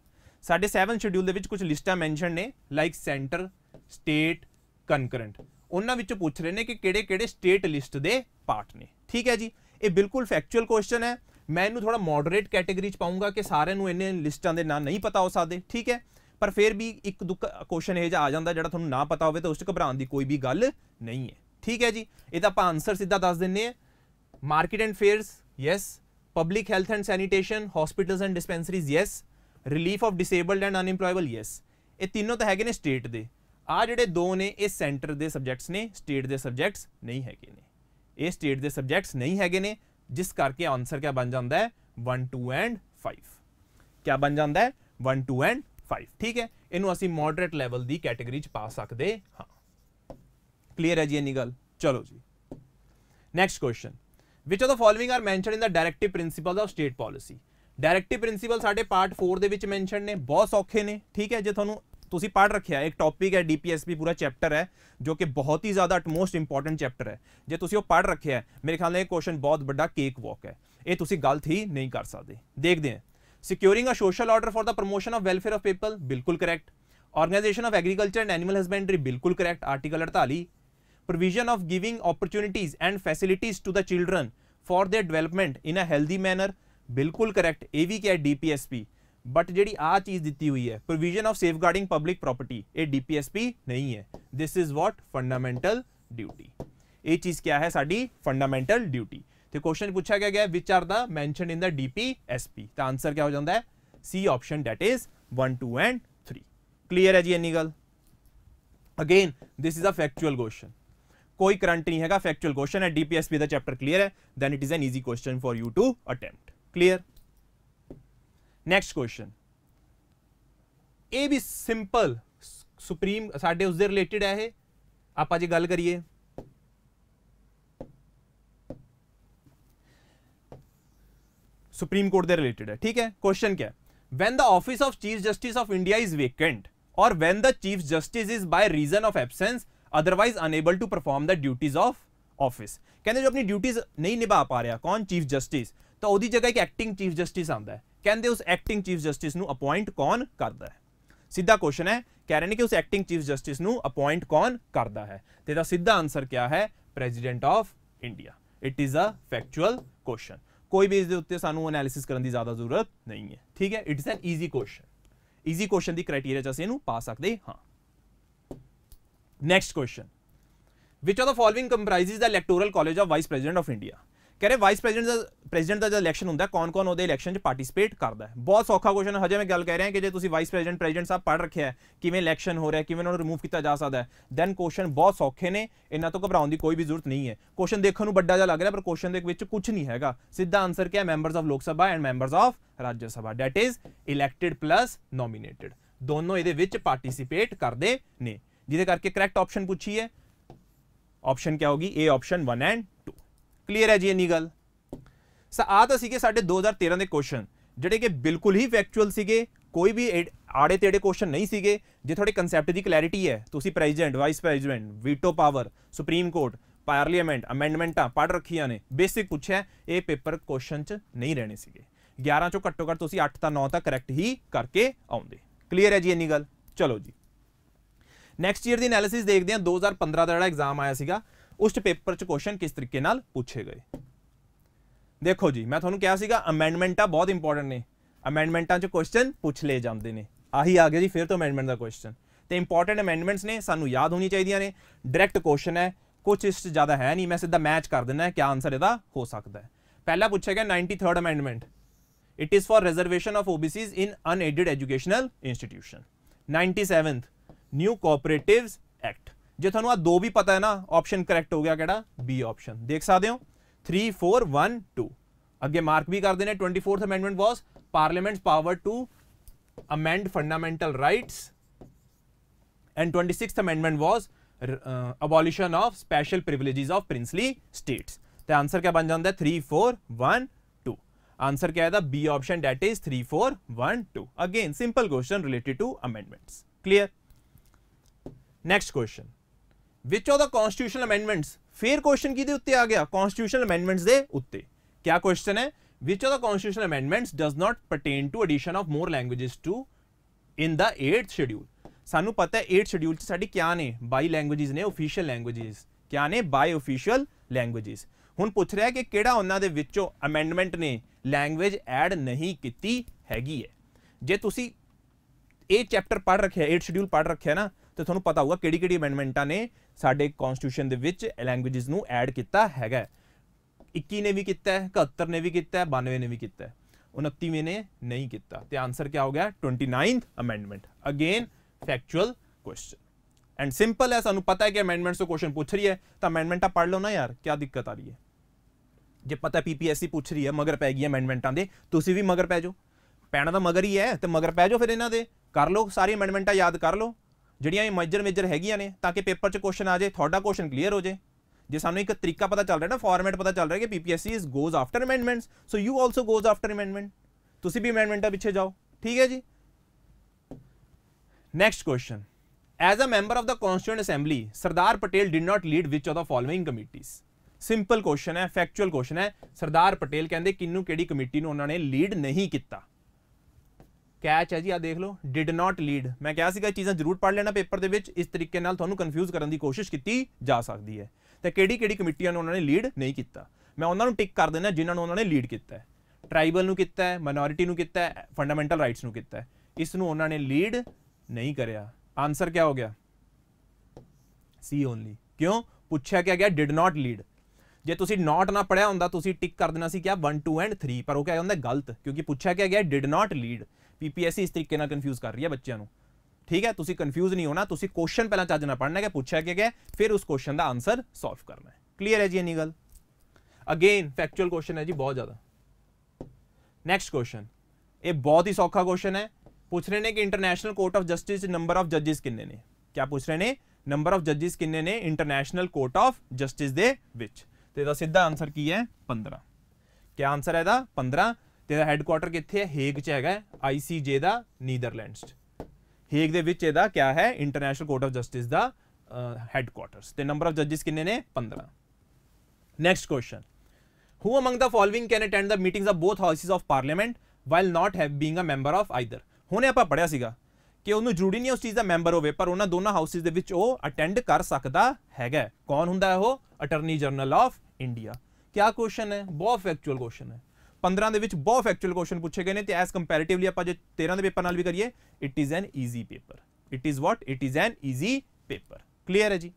ਸਾਡੇ 7th ਸ਼ਡਿਊਲ ਦੇ ਵਿੱਚ ਕੁਝ ਲਿਸਟਾਂ ਮੈਂਸ਼ਨ ਨੇ ਲਾਈਕ ਸੈਂਟਰ ਸਟੇਟ ਕਨਕਰੈਂਟ ਉਹਨਾਂ ਵਿੱਚੋਂ ਪੁੱਛ ਰਹੇ ਨੇ ਕਿ ਕਿਹੜੇ ਕਿਹੜੇ ਸਟੇਟ ਲਿਸਟ ਦੇ ਪਾਰਟ ਨੇ ਠੀਕ ਹੈ ਜੀ ਇਹ ਬਿਲਕੁਲ ਫੈਕਚੁਅਲ ਕੁਐਸਚਨ ਹੈ ਮੈਂ ਇਹਨੂੰ ਥੋੜਾ ਮੋਡਰੇਟ ਕੈਟਾਗਰੀ ਚ ਪਾਉਂਗਾ ਕਿ ਸਾਰਿਆਂ ਨੂੰ ਇਹਨੇ ਲਿਸਟਾਂ ਦੇ ਨਾਂ ਨਹੀਂ ਪਤਾ ਹੋ ਸਕਦੇ ਠੀਕ ਹੈ ਪਰ ਫਿਰ ਵੀ ਇੱਕ ਕੁਐਸਚਨ ਇਹ ਜਾ ਆ ਜਾਂਦਾ ਜਿਹੜਾ ਤੁਹਾਨੂੰ ਨਾ ਪਤਾ ਹੋਵੇ ਤਾਂ ਉਸ 'ਚ ਘਬਰਾਉਣ ਦੀ ਕੋਈ ਵੀ ਗੱਲ ਨਹੀਂ ਹੈ ਠੀਕ ਹੈ ਜੀ ਇਹ ਤਾਂ ਆਪਾਂ ਆਨਸਰ ਸਿੱਧਾ ਦੱਸ ਦਿੰਨੇ ਆ market and fairs yes public health and sanitation hospitals and dispensaries yes relief of disabled and unemployable yes ਇਹ ਤਿੰਨੋਂ ਤਾਂ ਹੈਗੇ ਨੇ ਸਟੇਟ ਦੇ ਆ ਜਿਹੜੇ ਦੋ ਨੇ ਇਹ ਸੈਂਟਰ ਦੇ ਸਬਜੈਕਟਸ ਨੇ ਸਟੇਟ ਦੇ ਸਬਜੈਕਟਸ ਨਹੀਂ ਹੈਗੇ ਨੇ ਇਹ ਸਟੇਟ ਦੇ ਸਬਜੈਕਟਸ ਨਹੀਂ ਹੈਗੇ ਨੇ ਜਿਸ ਕਰਕੇ ਆਨਸਰ ਕਿਆ ਬਣ ਜਾਂਦਾ ਹੈ 1 2 ਐਂਡ 5 ਕਿਆ ਬਣ ਜਾਂਦਾ ਹੈ 1 2 ਐਂਡ 5 ਠੀਕ ਹੈ ਇਹਨੂੰ ਅਸੀਂ ਮੋਡਰੇਟ ਲੈਵਲ ਦੀ ਕੈਟਾਗਰੀ ਚ ਪਾ ਸਕਦੇ ਹਾਂ ਕਲੀਅਰ ਹੈ ਜੀ ਇਨੀ ਗੱਲ ਚਲੋ ਜੀ next question which of the following are mentioned in the directive principles of state policy directive principle ਸਾਡੇ ਪਾਰਟ 4 ਦੇ ਵਿੱਚ ਮੈਂਸ਼ਨ ਨੇ ਬਹੁਤ ਸੌਖੇ ਨੇ ਠੀਕ ਹੈ ਜੇ ਤੁਹਾਨੂੰ ਤੁਸੀਂ ਪੜ੍ਹ ਰੱਖਿਆ ਇੱਕ ਟੌਪਿਕ ਹੈ ਡੀਪੀਐਸਪੀ ਪੂਰਾ ਚੈਪਟਰ ਹੈ ਜੋ ਕਿ ਬਹੁਤ ਹੀ ਜ਼ਿਆਦਾ ਮੋਸਟ ਇੰਪੋਰਟੈਂਟ ਚੈਪਟਰ ਹੈ ਜੇ ਤੁਸੀਂ ਉਹ ਪੜ੍ਹ ਰੱਖਿਆ ਮੇਰੇ ਖਿਆਲ ਨਾਲ ਇਹ ਕੁਐਸਚਨ ਬਹੁਤ ਵੱਡਾ ਕੇਕ ਵਾਕ ਹੈ ਇਹ ਤੁਸੀਂ ਗਲਤ ਹੀ ਨਹੀਂ ਕਰ ਸਕਦੇ ਦੇਖਦੇ ਹਾਂ securing a social order for the promotion of welfare of people ਬਿਲਕੁਲ correct organisation of agriculture and animal husbandry ਬਿਲਕੁਲ correct article 48 provision of giving opportunities and facilities to the children for their development in a healthy manner बिल्कुल correct A B क्या है P but जी आ चीज दी हुई है provision of safeguarding public property A D P S P नहीं है this is what fundamental duty ये चीज क्या है साड़ी फंडामेंटल ड्यूटी तो क्वेश्चन पूछा गया गया which are the mention in the DPSP तो आंसर क्या हो जाता है C option that is one two and three clear है जी एनी गल again this is a factual question कोई करंट नहीं है फैक्चुअल क्वेश्चन है डीपीएसपी का चैप्टर क्लियर है then it is an easy question for you to attempt clear next question ए भी सिंपल सुप्रीम साडे उस रिलेटिड है यह आप जो गल करिए सुप्रीम कोर्ट के रिलेटिड है ठीक है क्वेश्चन क्या when the office of chief justice of India is vacant or when the chief justice is by reason of absence otherwise unable to perform the duties of office ਕਹਿੰਦੇ ਜੋ ਆਪਣੀ duties ਨਹੀਂ ਨਿਭਾ ਪਾ ਰਿਹਾ ਕੌਣ ਚੀਫ ਜਸਟਿਸ ਤਾਂ ਉਹਦੀ ਜਗ੍ਹਾ ਇੱਕ ਐਕਟਿੰਗ ਚੀਫ ਜਸਟਿਸ ਆਉਂਦਾ ਹੈ ਕਹਿੰਦੇ ਉਸ ਐਕਟਿੰਗ ਚੀਫ ਜਸਟਿਸ ਨੂੰ ਅਪਾਇੰਟ ਕੌਣ ਕਰਦਾ ਹੈ ਸਿੱਧਾ ਕੁਐਸਚਨ ਹੈ ਕਹਿ ਰਹੇ ਨੇ ਕਿ ਉਸ ਐਕਟਿੰਗ ਚੀਫ ਜਸਟਿਸ ਨੂੰ ਅਪਾਇੰਟ ਕੌਣ ਕਰਦਾ ਹੈ ਤੇ ਦਾ ਸਿੱਧਾ ਆਨਸਰ ਕੀ ਹੈ president of India it is a factual question ਕੋਈ ਵੀ ਇਸ ਦੇ ਉੱਤੇ ਸਾਨੂੰ ਐਨਾਲਿਸਿਸ ਕਰਨ ਦੀ ਜ਼ਿਆਦਾ ਜ਼ਰੂਰਤ ਨਹੀਂ ਹੈ ਠੀਕ ਹੈ it's an easy question easy question ਦੀ ਕ੍ਰਾਈਟੇਰੀਆ ਚ ਅਸੀਂ ਇਹਨੂੰ ਪਾ ਸਕਦੇ ਹਾਂ next question which of the following comprises the electoral college of vice president of india ਕਹ ਰਹੇ ਵਾਈਸ ਪ੍ਰੈਜ਼ੀਡੈਂਟ ਦਾ ਪ੍ਰੈਜ਼ੀਡੈਂਟ ਦਾ ਜਦ ਇਲੈਕਸ਼ਨ ਹੁੰਦਾ ਕੌਣ ਕੌਣ ਉਹਦੇ ਇਲੈਕਸ਼ਨ 'ਚ ਪਾਰਟਿਸਿਪੇਟ ਕਰਦਾ ਹੈ ਬਹੁਤ ਸੌਖਾ ਕੁਐਸਚਨ ਹੈ ਹਜੇ ਮੈਂ ਗੱਲ ਕਰ ਰਿਹਾ ਕਿ ਜੇ ਤੁਸੀਂ ਵਾਈਸ ਪ੍ਰੈਜ਼ੀਡੈਂਟ ਪ੍ਰੈਜ਼ੀਡੈਂਟ ਸਾਹਿਬ ਪੜ੍ਹ ਰੱਖਿਆ ਹੈ ਕਿਵੇਂ ਇਲੈਕਸ਼ਨ ਹੋ ਰਿਹਾ ਕਿਵੇਂ ਉਹਨਾਂ ਨੂੰ ਰਿਮੂਵ ਕੀਤਾ ਜਾ ਸਕਦਾ ਹੈ ਦੈਨ ਕੁਐਸਚਨ ਬਹੁਤ ਸੌਖੇ ਨੇ ਇਹਨਾਂ ਤੋਂ ਘਬਰਾਉਣ ਦੀ ਕੋਈ ਵੀ ਜ਼ਰੂਰਤ ਨਹੀਂ ਹੈ ਕੁਐਸਚਨ ਦੇਖਣ ਨੂੰ ਵੱਡਾ ਜਿਹਾ ਲੱਗ ਰਿਹਾ ਪਰ ਕੁਐਸਚਨ ਦੇ ਵਿੱਚ ਕੁਝ ਨਹੀਂ ਹੈਗਾ ਸਿੱਧਾ ਆਨਸਰ ਕੀ ਹੈ members of Lok Sabha and members of Rajya Sabha that is elected plus nominated ਦੋਨੋਂ ਇਹਦੇ ਵਿੱਚ ਪਾਰਟਿਸਿਪੇਟ ਕਰਦੇ ਨੇ ਜਿਹਦੇ ਕਰਕੇ ਕਰੈਕਟ ਆਪਸ਼ਨ ਪੁੱਛੀ ਹੈ ਆਪਸ਼ਨ ਕੀ ਹੋਗੀ ਏ ਆਪਸ਼ਨ 1 ਐਂਡ 2 ਕਲੀਅਰ ਹੈ ਜੀ ਇਹ ਗੱਲ ਸਾ ਆ ਤਾਂ ਸੀਗੇ ਸਾਡੇ 2013 ਦੇ ਕੁਐਸਚਨ ਜਿਹੜੇ ਕਿ ਬਿਲਕੁਲ ਹੀ ਫੈਕਚੁਅਲ ਸੀਗੇ ਕੋਈ ਵੀ ਆੜੇ ਤੇੜੇ ਕੁਐਸਚਨ ਨਹੀਂ ਸੀਗੇ ਜੇ ਤੁਹਾਡੇ ਕਨਸੈਪਟ ਦੀ ਕਲੈਰਿਟੀ ਹੈ ਤੁਸੀਂ president vice president veto power supreme court parliament ਅਮੈਂਡਮੈਂਟਾਂ ਪੜ ਰੱਖੀਆਂ ਨੇ ਬੇਸਿਕ ਪੁੱਛਿਆ ਇਹ ਪੇਪਰ ਕੁਐਸਚਨ ਚ ਨਹੀਂ ਰਹਿਣੇ ਸੀਗੇ 11 ਚੋਂ ਘੱਟੋ ਘੱਟ ਤੁਸੀਂ 8 ਤਾਂ 9 ਤਾਂ ਕਰੈਕਟ ਹੀ ਕਰਕੇ ਆਉਂਦੇ ਕਲੀਅਰ ਹੈ ਜੀ ਇੰਨੀ ਗੱਲ ਚਲੋ ਜੀ ਨੈਕਸਟ ਈਅਰ ਦੀ ਐਨਾਲਿਸਿਸ ਦੇਖਦੇ ਹਾਂ 2015 ਦਾ ਜਿਹੜਾ ਐਗਜ਼ਾਮ ਆਇਆ ਸੀਗਾ ਉਸ ਚ ਪੇਪਰ ਚ ਕੁਐਸਚਨ ਕਿਸ ਤਰੀਕੇ ਨਾਲ ਪੁੱਛੇ ਗਏ ਦੇਖੋ ਜੀ ਮੈਂ ਤੁਹਾਨੂੰ ਕਿਹਾ ਸੀਗਾ ਅਮੈਂਡਮੈਂਟਾਂ ਬਹੁਤ ਇੰਪੋਰਟੈਂਟ ਨੇ ਅਮੈਂਡਮੈਂਟਾਂ ਚ ਕੁਐਸਚਨ ਪੁੱਛ ਲਏ ਜਾਂਦੇ ਨੇ ਆਹੀ ਆ ਗਿਆ ਜੀ ਫਿਰ ਤੋਂ ਅਮੈਂਡਮੈਂਟ ਦਾ ਕੁਐਸਚਨ ਤੇ ਇੰਪੋਰਟੈਂਟ ਅਮੈਂਡਮੈਂਟਸ ਨੇ ਸਾਨੂੰ ਯਾਦ ਹੋਣੀ ਚਾਹੀਦੀਆਂ ਨੇ ਡਾਇਰੈਕਟ ਕੁਐਸਚਨ ਹੈ ਕੁਝ ਇਸ ਤੋਂ ਜ਼ਿਆਦਾ ਹੈ ਨਹੀਂ ਮੈਂ ਸਿੱਧਾ ਮੈਚ ਕਰ ਦਿੰਦਾ ਕਿ ਆਨਸਰ ਇਹਦਾ ਹੋ ਸਕਦਾ ਹੈ ਪਹਿਲਾ ਪੁੱਛਿਆ ਗਿਆ 93rd amendment it is for reservation of OBCs in unaided educational institution 97th new cooperative act जो थानू दो भी पता है ना ऑप्शन करैक्ट हो गया कि बी ऑप्शन देख सकते हो थ्री फोर वन टू अगे मार्क भी कर देने twenty fourth amendment was parliament power to amend fundamental rights and twenty six amendment was abolition of special privileges of princely states तो आंसर क्या बन जाता है three four one two answer क्या है B option that is three four one two again simple question related to amendments clear next question which of the constitutional amendments ਫੇਰ question ਕਿਹਦੇ ਉੱਤੇ ਆ ਗਿਆ ਕਨਸਟੀਟਿਊਸ਼ਨਲ ਅਮੈਂਡਮੈਂਟਸ ਦੇ ਉੱਤੇ ਕਿਆ ਕੁਐਸਚਨ ਹੈ which of the constitutional amendments does not pertain to addition of more languages to in the 8th schedule ਸਾਨੂੰ ਪਤਾ ਹੈ 8th ਸ਼ਡਿਊਲ ਚ ਸਾਡੀ ਕਿਆ ਨੇ 22 ਲੈਂਗੁਏਜਸ ਨੇ ਅਫੀਸ਼ੀਅਲ ਲੈਂਗੁਏਜਸ ਕਿਆ ਨੇ ਬਾਈ ਅਫੀਸ਼ੀਅਲ ਲੈਂਗੁਏਜਸ ਹੁਣ ਪੁੱਛ ਰਿਹਾ ਕਿ ਕਿਹੜਾ ਉਹਨਾਂ ਦੇ ਵਿੱਚੋਂ ਅਮੈਂਡਮੈਂਟ ਨੇ ਲੈਂਗੁਏਜ ਐਡ ਨਹੀਂ ਕੀਤੀ ਹੈਗੀ ਹੈ ਜੇ ਤੁਸੀਂ ਇਹ ਚੈਪਟਰ ਪੜ੍ਹ ਰੱਖਿਆ 8th ਸ਼ਡਿਊਲ ਪੜ੍ਹ ਰੱਖਿਆ ਨਾ ਤੇ ਤੁਹਾਨੂੰ ਪਤਾ ਹੋਊਗਾ ਕਿਹੜੀ ਕਿਹੜੀ ਅਮੈਂਡਮੈਂਟਾਂ ਨੇ ਸਾਡੇ ਕਨਸਟੀਟਿਊਸ਼ਨ ਦੇ ਵਿੱਚ ਲੈਂਗੁਏਜਸ ਨੂੰ ਐਡ ਕੀਤਾ ਹੈਗਾ 21 ਨੇ ਵੀ ਕੀਤਾ ਹੈ 71 ਨੇ ਵੀ ਕੀਤਾ ਹੈ 92 ਨੇ ਵੀ ਕੀਤਾ ਹੈ 29ਵੇਂ ਨੇ ਨਹੀਂ ਕੀਤਾ ਤੇ ਆਨਸਰ ਕੀ ਹੋ ਗਿਆ 29th amendment again factual question and simple ਹੈ ਸਾਨੂੰ ਪਤਾ ਹੈ ਕਿ ਅਮੈਂਡਮੈਂਟਸ ਤੋਂ ਕੁਐਸਚਨ ਪੁੱਛ ਰਹੀ ਹੈ ਤਾਂ ਅਮੈਂਡਮੈਂਟਾਂ ਪੜ੍ਹ ਲਓ ਨਾ ਯਾਰ ਕੀ ਦਿੱਕਤ ਆ ਰਹੀ ਹੈ ਜੇ ਪਤਾ ਪੀਪੀਐਸਸੀ ਪੁੱਛ ਰਹੀ ਹੈ ਮਗਰ ਪੈ ਗਈ ਅਮੈਂਡਮੈਂਟਾਂ ਦੇ ਤੁਸੀਂ ਵੀ ਮਗਰ ਪੈ ਜਾਓ ਪੈਣਾ ਤਾਂ ਮਗਰ ਹੀ ਹੈ ਤੇ ਮਗਰ ਪੈ ਜਾਓ ਫਿਰ ਇਹਨਾਂ ਦੇ ਕਰ ਲਓ ਸਾਰੀ ਅਮੈਂਡਮੈਂਟਾਂ ਯਾਦ ਕਰ ਲਓ ਜਿਹੜੀਆਂ ਇਹ ਮੇਜਰ ਮੇਜਰ ਹੈਗੀਆਂ ਨੇ ਤਾਂ ਕਿ ਪੇਪਰ 'ਚ ਕੁਐਸਚਨ ਆ ਜਾਏ ਤੁਹਾਡਾ ਕੁਐਸਚਨ ਕਲੀਅਰ ਹੋ ਜਾਏ ਜੇ ਸਾਨੂੰ ਇੱਕ ਤਰੀਕਾ ਪਤਾ ਚੱਲ ਰਿਹਾ ਨਾ ਫਾਰਮੈਟ ਪਤਾ ਚੱਲ ਰਿਹਾ ਕਿ PPSC is goes after amendments so you also goes after amendment ਤੁਸੀਂ ਵੀ ਅਮੈਂਡਮੈਂਟਾਂ ਪਿੱਛੇ ਜਾਓ ਠੀਕ ਹੈ ਜੀ next question as a member of the constituent assembly Sardar Patel did not lead which of the following ਕਮੇਟੀਆਂ ਸਿੰਪਲ ਕੁਐਸਚਨ ਹੈ ਫੈਕਚੁਅਲ ਕੁਐਸਚਨ ਹੈ ਸਰਦਾਰ ਪਟੇਲ ਕਹਿੰਦੇ ਕਿੰਨੂੰ ਕਿਹੜੀ ਕਮੇਟੀ ਨੂੰ ਉਹਨਾਂ ਨੇ ਲੀਡ ਨਹੀਂ ਕੀਤਾ ਕੈਚ ਹੈ ਜੀ ਆ ਦੇਖ ਲਓ ਡਿਡ ਨਾਟ ਲੀਡ ਮੈਂ ਕਿਹਾ ਸੀਗਾ ਚੀਜ਼ਾਂ ਜ਼ਰੂਰ ਪੜ੍ਹ ਲੈਣਾ ਪੇਪਰ ਦੇ ਵਿੱਚ ਇਸ ਤਰੀਕੇ ਨਾਲ ਤੁਹਾਨੂੰ ਕਨਫਿਊਜ਼ ਕਰਨ ਦੀ ਕੋਸ਼ਿਸ਼ ਕੀਤੀ ਜਾ ਸਕਦੀ ਹੈ ਤੇ ਕਿਹੜੀ ਕਿਹੜੀ ਕਮੇਟੀਆਂ ਨੂੰ ਉਹਨਾਂ ਨੇ ਲੀਡ ਨਹੀਂ ਕੀਤਾ ਮੈਂ ਉਹਨਾਂ ਨੂੰ ਟਿਕ ਕਰ ਦੇਣਾ ਜਿਨ੍ਹਾਂ ਨੂੰ ਉਹਨਾਂ ਨੇ ਲੀਡ ਕੀਤਾ ਹੈ ਟ੍ਰਾਈਬਲ ਨੂੰ ਕੀਤਾ ਹੈ ਮਾਈਨੋਰਿਟੀ ਨੂੰ ਕੀਤਾ ਹੈ ਫੰਡਾਮੈਂਟਲ ਰਾਈਟਸ ਨੂੰ ਕੀਤਾ ਹੈ ਇਸ ਨੂੰ ਉਹਨਾਂ ਨੇ ਲੀਡ ਨਹੀਂ ਕਰਿਆ ਆਨਸਰ ਕੀ ਹੋ ਗਿਆ ਸੀ ਓਨਲੀ ਕਿਉਂ ਪੁੱਛਿਆ ਆ ਗਿਆ ਡਿਡ ਨਾਟ ਲੀਡ ਜੇ ਤੁਸੀਂ ਨਾਟ ਨਾ ਪੜਿਆ ਹੁੰਦਾ ਤੁਸੀਂ ਟਿਕ ਕਰ ਦੇਣਾ ਸੀ ਆ 1 2 ਐਂਡ 3 ਪਰ ਉਹ ਕਿਹਾ ਹੁੰਦਾ ਗਲਤ ਕਿਉਂਕਿ ਪੁੱਛਿਆ ਆ ਗਿਆ ਡਿਡ ਨਾਟ ਲੀਡ ਪੀਪੀਐਸਸੀ ਇਸ ਤਰੀਕੇ ਨਾਲ ਕਨਫਿਊਜ਼ ਕਰ ਰਹੀ ਹੈ ਬੱਚਿਆਂ ਨੂੰ ਠੀਕ ਹੈ ਤੁਸੀਂ ਕਨਫਿਊਜ਼ ਨਹੀਂ ਹੋਣਾ ਤੁਸੀਂ ਕੁਐਸਚਨ ਪਹਿਲਾਂ ਚੱਜ ਨਾਲ ਪੜ੍ਹਨਾ ਹੈ ਪੁੱਛਿਆ ਕਿ ਗਿਆ ਫਿਰ ਉਸ ਕੁਐਸਚਨ ਦਾ ਆਨਸਰ ਸੋਲਵ ਕਰਨਾ ਹੈ ਕਲੀਅਰ ਹੈ ਜੀ ਇਹ ਗੱਲ ਅਗੇਨ ਫੈਕਚੁਅਲ ਕੁਐਸਚਨ ਹੈ ਜੀ ਬਹੁਤ ਜ਼ਿਆਦਾ ਨੈਕਸਟ ਕੁਐਸਚਨ ਇਹ ਬਹੁਤ ਹੀ ਸੌਖਾ ਕੁਐਸਚਨ ਹੈ ਪੁੱਛ ਰਹੇ ਨੇ ਕਿ ਇੰਟਰਨੈਸ਼ਨਲ ਕੋਰਟ ਆਫ ਜਸਟਿਸ ਦੇ ਨੰਬਰ ਆਫ ਜੱਜਿਸ ਕਿੰਨੇ ਨੇ ਕੀ ਪੁੱਛ ਰਹੇ ਨੇ ਨੰਬਰ ਆਫ ਜੱਜਿਸ ਕਿੰਨੇ ਨੇ ਇੰਟਰਨੈਸ਼ਨਲ ਕੋਰਟ ਆਫ ਜਸਟਿਸ ਦੇ ਵਿੱਚ ਤੇ ਇਹਦਾ ਸਿੱਧਾ ਆਨਸਰ ਕੀ ਹੈ 15 ਕੀ ਆਨਸਰ ਹੈ ਇਹਦਾ 15 ਤੇ ਇਹਦਾ ਹੈੱਡਕੁਆਟਰ ਕਿੱਥੇ ਹੈ ਹੇਗ 'ਚ ਹੈਗਾ ਆਈਸੀਜੇ ਦਾ ਨੀਦਰਲੈਂਡਸ ਹੇਗ ਦੇ ਵਿੱਚ ਇਹਦਾ ਕੀ ਹੈ ਇੰਟਰਨੈਸ਼ਨਲ ਕੋਰਟ ਆਫ ਜਸਟਿਸ ਦਾ ਹੈੱਡਕੁਆਟਰਸ ਤੇ ਨੰਬਰ ਆਫ ਜੱਜਸ ਕਿੰਨੇ ਨੇ 15 next question who among the following can attend the meetings of both houses of parliament while not have being a member of either ਹੁਣੇ ਆਪਾਂ ਪੜਿਆ ਸੀਗਾ ਕਿ ਉਹਨੂੰ ਜੁੜੀ ਨਹੀਂ ਉਸ ਚੀਜ਼ ਦਾ ਮੈਂਬਰ ਹੋਵੇ ਪਰ ਉਹਨਾਂ ਦੋਨਾਂ ਹਾਊਸਿਸ ਦੇ ਵਿੱਚ ਉਹ ਅਟੈਂਡ ਕਰ ਸਕਦਾ ਹੈਗਾ ਕੌਣ ਹੁੰਦਾ ਹੈ ਉਹ ਅਟਾਰਨੀ ਜਨਰਲ ਆਫ ਇੰਡੀਆ ਕਿਆ ਕੁਐਸਚਨ ਹੈ ਬਹੁਤ ਫੈਕਚੁਅਲ ਕੁਐਸਚਨ ਹੈ 15 ਦੇ ਵਿੱਚ ਬਹੁਤ ਫੈਕਚੁਅਲ ਕੁਐਸਚਨ ਪੁੱਛੇ ਗਏ ਨੇ ਤੇ ਐਸ ਕੰਪੈਰੀਟਿਵਲੀ ਆਪਾਂ ਜੇ 13 ਦੇ ਪੇਪਰ ਨਾਲ ਵੀ ਕਰੀਏ it is an easy paper it is what it is an easy paper clear ਹੈ ਜੀ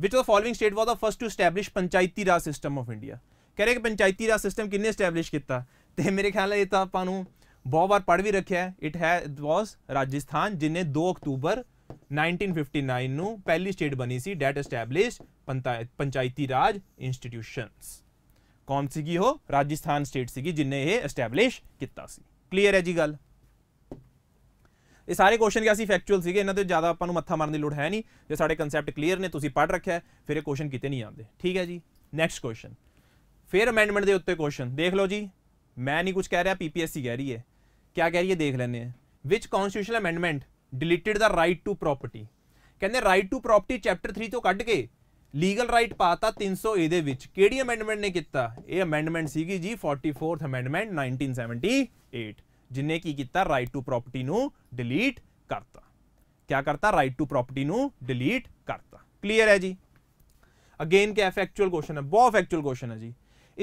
which of following state was the first to establish Panchayati Raj system of India ਕਹ ਰਹੇ ਕਿ ਪੰਚਾਇਤੀ ਰਾਜ ਸਿਸਟਮ ਕਿੰਨੇ ਐਸਟੈਬਲਿਸ਼ ਕੀਤਾ ਤੇ ਮੇਰੇ ਖਿਆਲ ਨਾਲ ਇਹ ਤਾਂ ਆਪਾਂ ਨੂੰ ਬਹੁਤ ਵਾਰ ਪੜ੍ਹ ਵੀ ਰੱਖਿਆ ਇਟ ਹੈ ਇਟ ਵਾਸ ਰਾਜਸਥਾਨ ਜਿਨੇ 2 ਅਕਤੂਬਰ 1959 ਨੂੰ ਪਹਿਲੀ ਸਟੇਟ ਬਣੀ ਸੀ that establish Panchayati Raj institutions ਕੌਣ ਸੀਗੀ ਉਹ ਰਾਜਸਥਾਨ ਸਟੇਟ ਸੀਗੀ ਜਿਨੇ ਇਹ ਐਸਟੈਬਲਿਸ਼ ਕੀਤਾ ਸੀ ਕਲੀਅਰ ਹੈ ਜੀ ਗੱਲ ਇਹ ਸਾਰੇ ਕੁਐਸਚਨ ਕਿ ਅਸੀਂ ਫੈਕਚੁਅਲ ਸੀਗੇ ਇਹਨਾਂ ਤੇ ਜ਼ਿਆਦਾ ਆਪਾਂ ਨੂੰ ਮੱਥਾ ਮਾਰਨ ਦੀ ਲੋੜ ਹੈ ਨਹੀਂ ਜੇ ਸਾਡੇ ਕਨਸੈਪਟ ਕਲੀਅਰ ਨੇ ਤੁਸੀਂ ਪੜ੍ਹ ਰੱਖਿਆ ਫਿਰ ਇਹ ਕੁਐਸਚਨ ਕਿਤੇ ਨਹੀਂ ਆਉਂਦੇ ਠੀਕ ਹੈ ਜੀ ਨੈਕਸਟ ਕੁਐਸਚਨ ਫਿਰ ਅਮੈਂਡਮੈਂਟ ਦੇ ਉੱਤੇ ਕੁਐਸਚਨ ਦੇਖ ਲਓ ਜੀ ਮੈਂ ਨਹੀਂ ਕੁਝ ਕਹਿ ਰਿਹਾ ਪੀਪੀਐਸਸੀ ਕਹਿ ਰਹੀ ਹੈ ਕੀ ਕਹਿ ਰਹੀ ਹੈ ਦੇਖ ਲੈਣੇ ਆ which constitutional amendment deleted the right to property ਕਹਿੰਦੇ ਰਾਈਟ ਟੂ ਪ੍ਰਾਪਰਟੀ ਚੈਪਟਰ 3 ਤੋਂ ਕੱਢ ਕੇ ਲੀਗਲ ਰਾਈਟ ਪਾਤਾ 300 ਏ ਦੇ ਵਿੱਚ ਕਿਹੜੀ ਅਮੈਂਡਮੈਂਟ ਨੇ ਕੀਤਾ ਇਹ ਅਮੈਂਡਮੈਂਟ ਸੀਗੀ ਜੀ 44th ਅਮੈਂਡਮੈਂਟ 1978 ਜਿਨੇ ਕੀ ਕੀਤਾ ਰਾਈਟ ਟੂ ਪ੍ਰਾਪਰਟੀ ਨੂੰ ਡਿਲੀਟ ਕਰਤਾ ਕੀ ਕਰਤਾ ਰਾਈਟ ਟੂ ਪ੍ਰਾਪਰਟੀ ਨੂੰ ਡਿਲੀਟ ਕਰਤਾ ਕਲੀਅਰ ਹੈ ਜੀ ਅਗੇਨ ਕਿਆ ਐਫੈਕਚੁਅਲ ਕੁਐਸਚਨ ਹੈ ਬਹੁਤ ਐਫੈਕਚੁਅਲ ਕੁਐਸਚਨ ਹੈ ਜੀ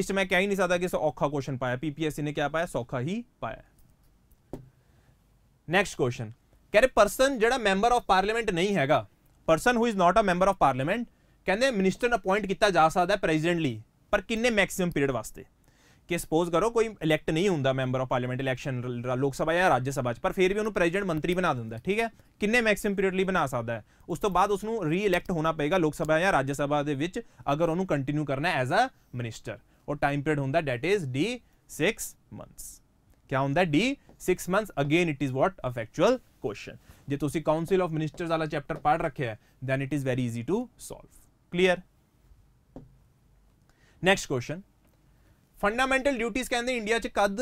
ਇਸ ਤੇ ਮੈਂ ਕਹਿ ਹੀ ਨਹੀਂ ਸਕਦਾ ਕਿ ਇਸ ਔਖਾ ਕੁਐਸਚਨ ਪਾਇਆ ਪੀਪੀਐਸਸੀ ਨੇ ਕਿਆ ਪਾਇਆ ਸੌਖਾ ਹੀ ਪਾਇਆ ਨੈਕਸਟ ਕੁਐਸਚਨ ਕਹਿੰਦੇ ਪਰਸਨ ਜਿਹੜਾ ਮੈਂਬਰ ਆਫ ਪਾਰਲੀਮੈਂਟ ਨਹੀਂ ਹੈਗਾ person who is not a member of parliament ਕਹਿੰਦੇ ਮਿਨਿਸਟਰ ਨੂੰ ਅਪਾਇੰਟ ਕੀਤਾ ਜਾ ਸਕਦਾ ਪ੍ਰੈਜ਼ੀਡੈਂਟ ਲਈ ਪਰ ਕਿੰਨੇ ਮੈਕਸਿਮਮ ਪੀਰੀਅਡ ਵਾਸਤੇ ਕਿ ਸਪੋਜ਼ ਕਰੋ ਕੋਈ ਇਲੈਕਟ ਨਹੀਂ ਹੁੰਦਾ ਮੈਂਬਰ ਆਫ ਪਾਰਲੀਮੈਂਟ ਇਲੈਕਸ਼ਨ ਲੋਕ ਸਭਾ ਜਾਂ ਰਾਜ ਸਭਾ ਚ ਪਰ ਫਿਰ ਵੀ ਉਹਨੂੰ ਪ੍ਰੈਜ਼ੀਡੈਂਟ ਮੰਤਰੀ ਬਣਾ ਦਿੰਦਾ ਠੀਕ ਹੈ ਕਿੰਨੇ ਮੈਕਸਿਮਮ ਪੀਰੀਅਡ ਲਈ ਬਣਾ ਸਕਦਾ ਹੈ ਉਸ ਤੋਂ ਬਾਅਦ ਉਸਨੂੰ ਰੀਇਲੈਕਟ ਰੀ ਇਲੈਕਟ ਹੋਣਾ ਪਏਗਾ ਲੋਕ ਸਭਾ ਜਾਂ ਰਾਜ ਸਭਾ ਦੇ ਵਿੱਚ ਅਗਰ ਉਹਨੂੰ ਕੰਟੀਨਿਊ ਕਰਨਾ ਹੈ ਐਜ਼ ਅ ਮਿਨਿਸਟਰ ਉਹ ਟਾਈਮ ਪੀਰੀਅਡ ਹੁੰਦਾ ਥੈਟ ਇਜ਼ ਡੀ 6 ਮੰਥਸ ਕੀ ਹੁੰਦਾ D 6 months again it is what a factual question ਜੇ ਤੁਸੀਂ ਕਾਉਂਸਲ ਆਫ ਮਿਨਿਸਟਰਸ ਵਾਲਾ ਚੈਪਟਰ ਪੜ੍ਹ ਰੱਖਿਆ ਹੈ then it is very easy to solve clear next question fundamental ਡਿਊਟੀਆਂ ਕਹਿੰਦੇ ਇੰਡੀਆ 'ਚ ਕਦ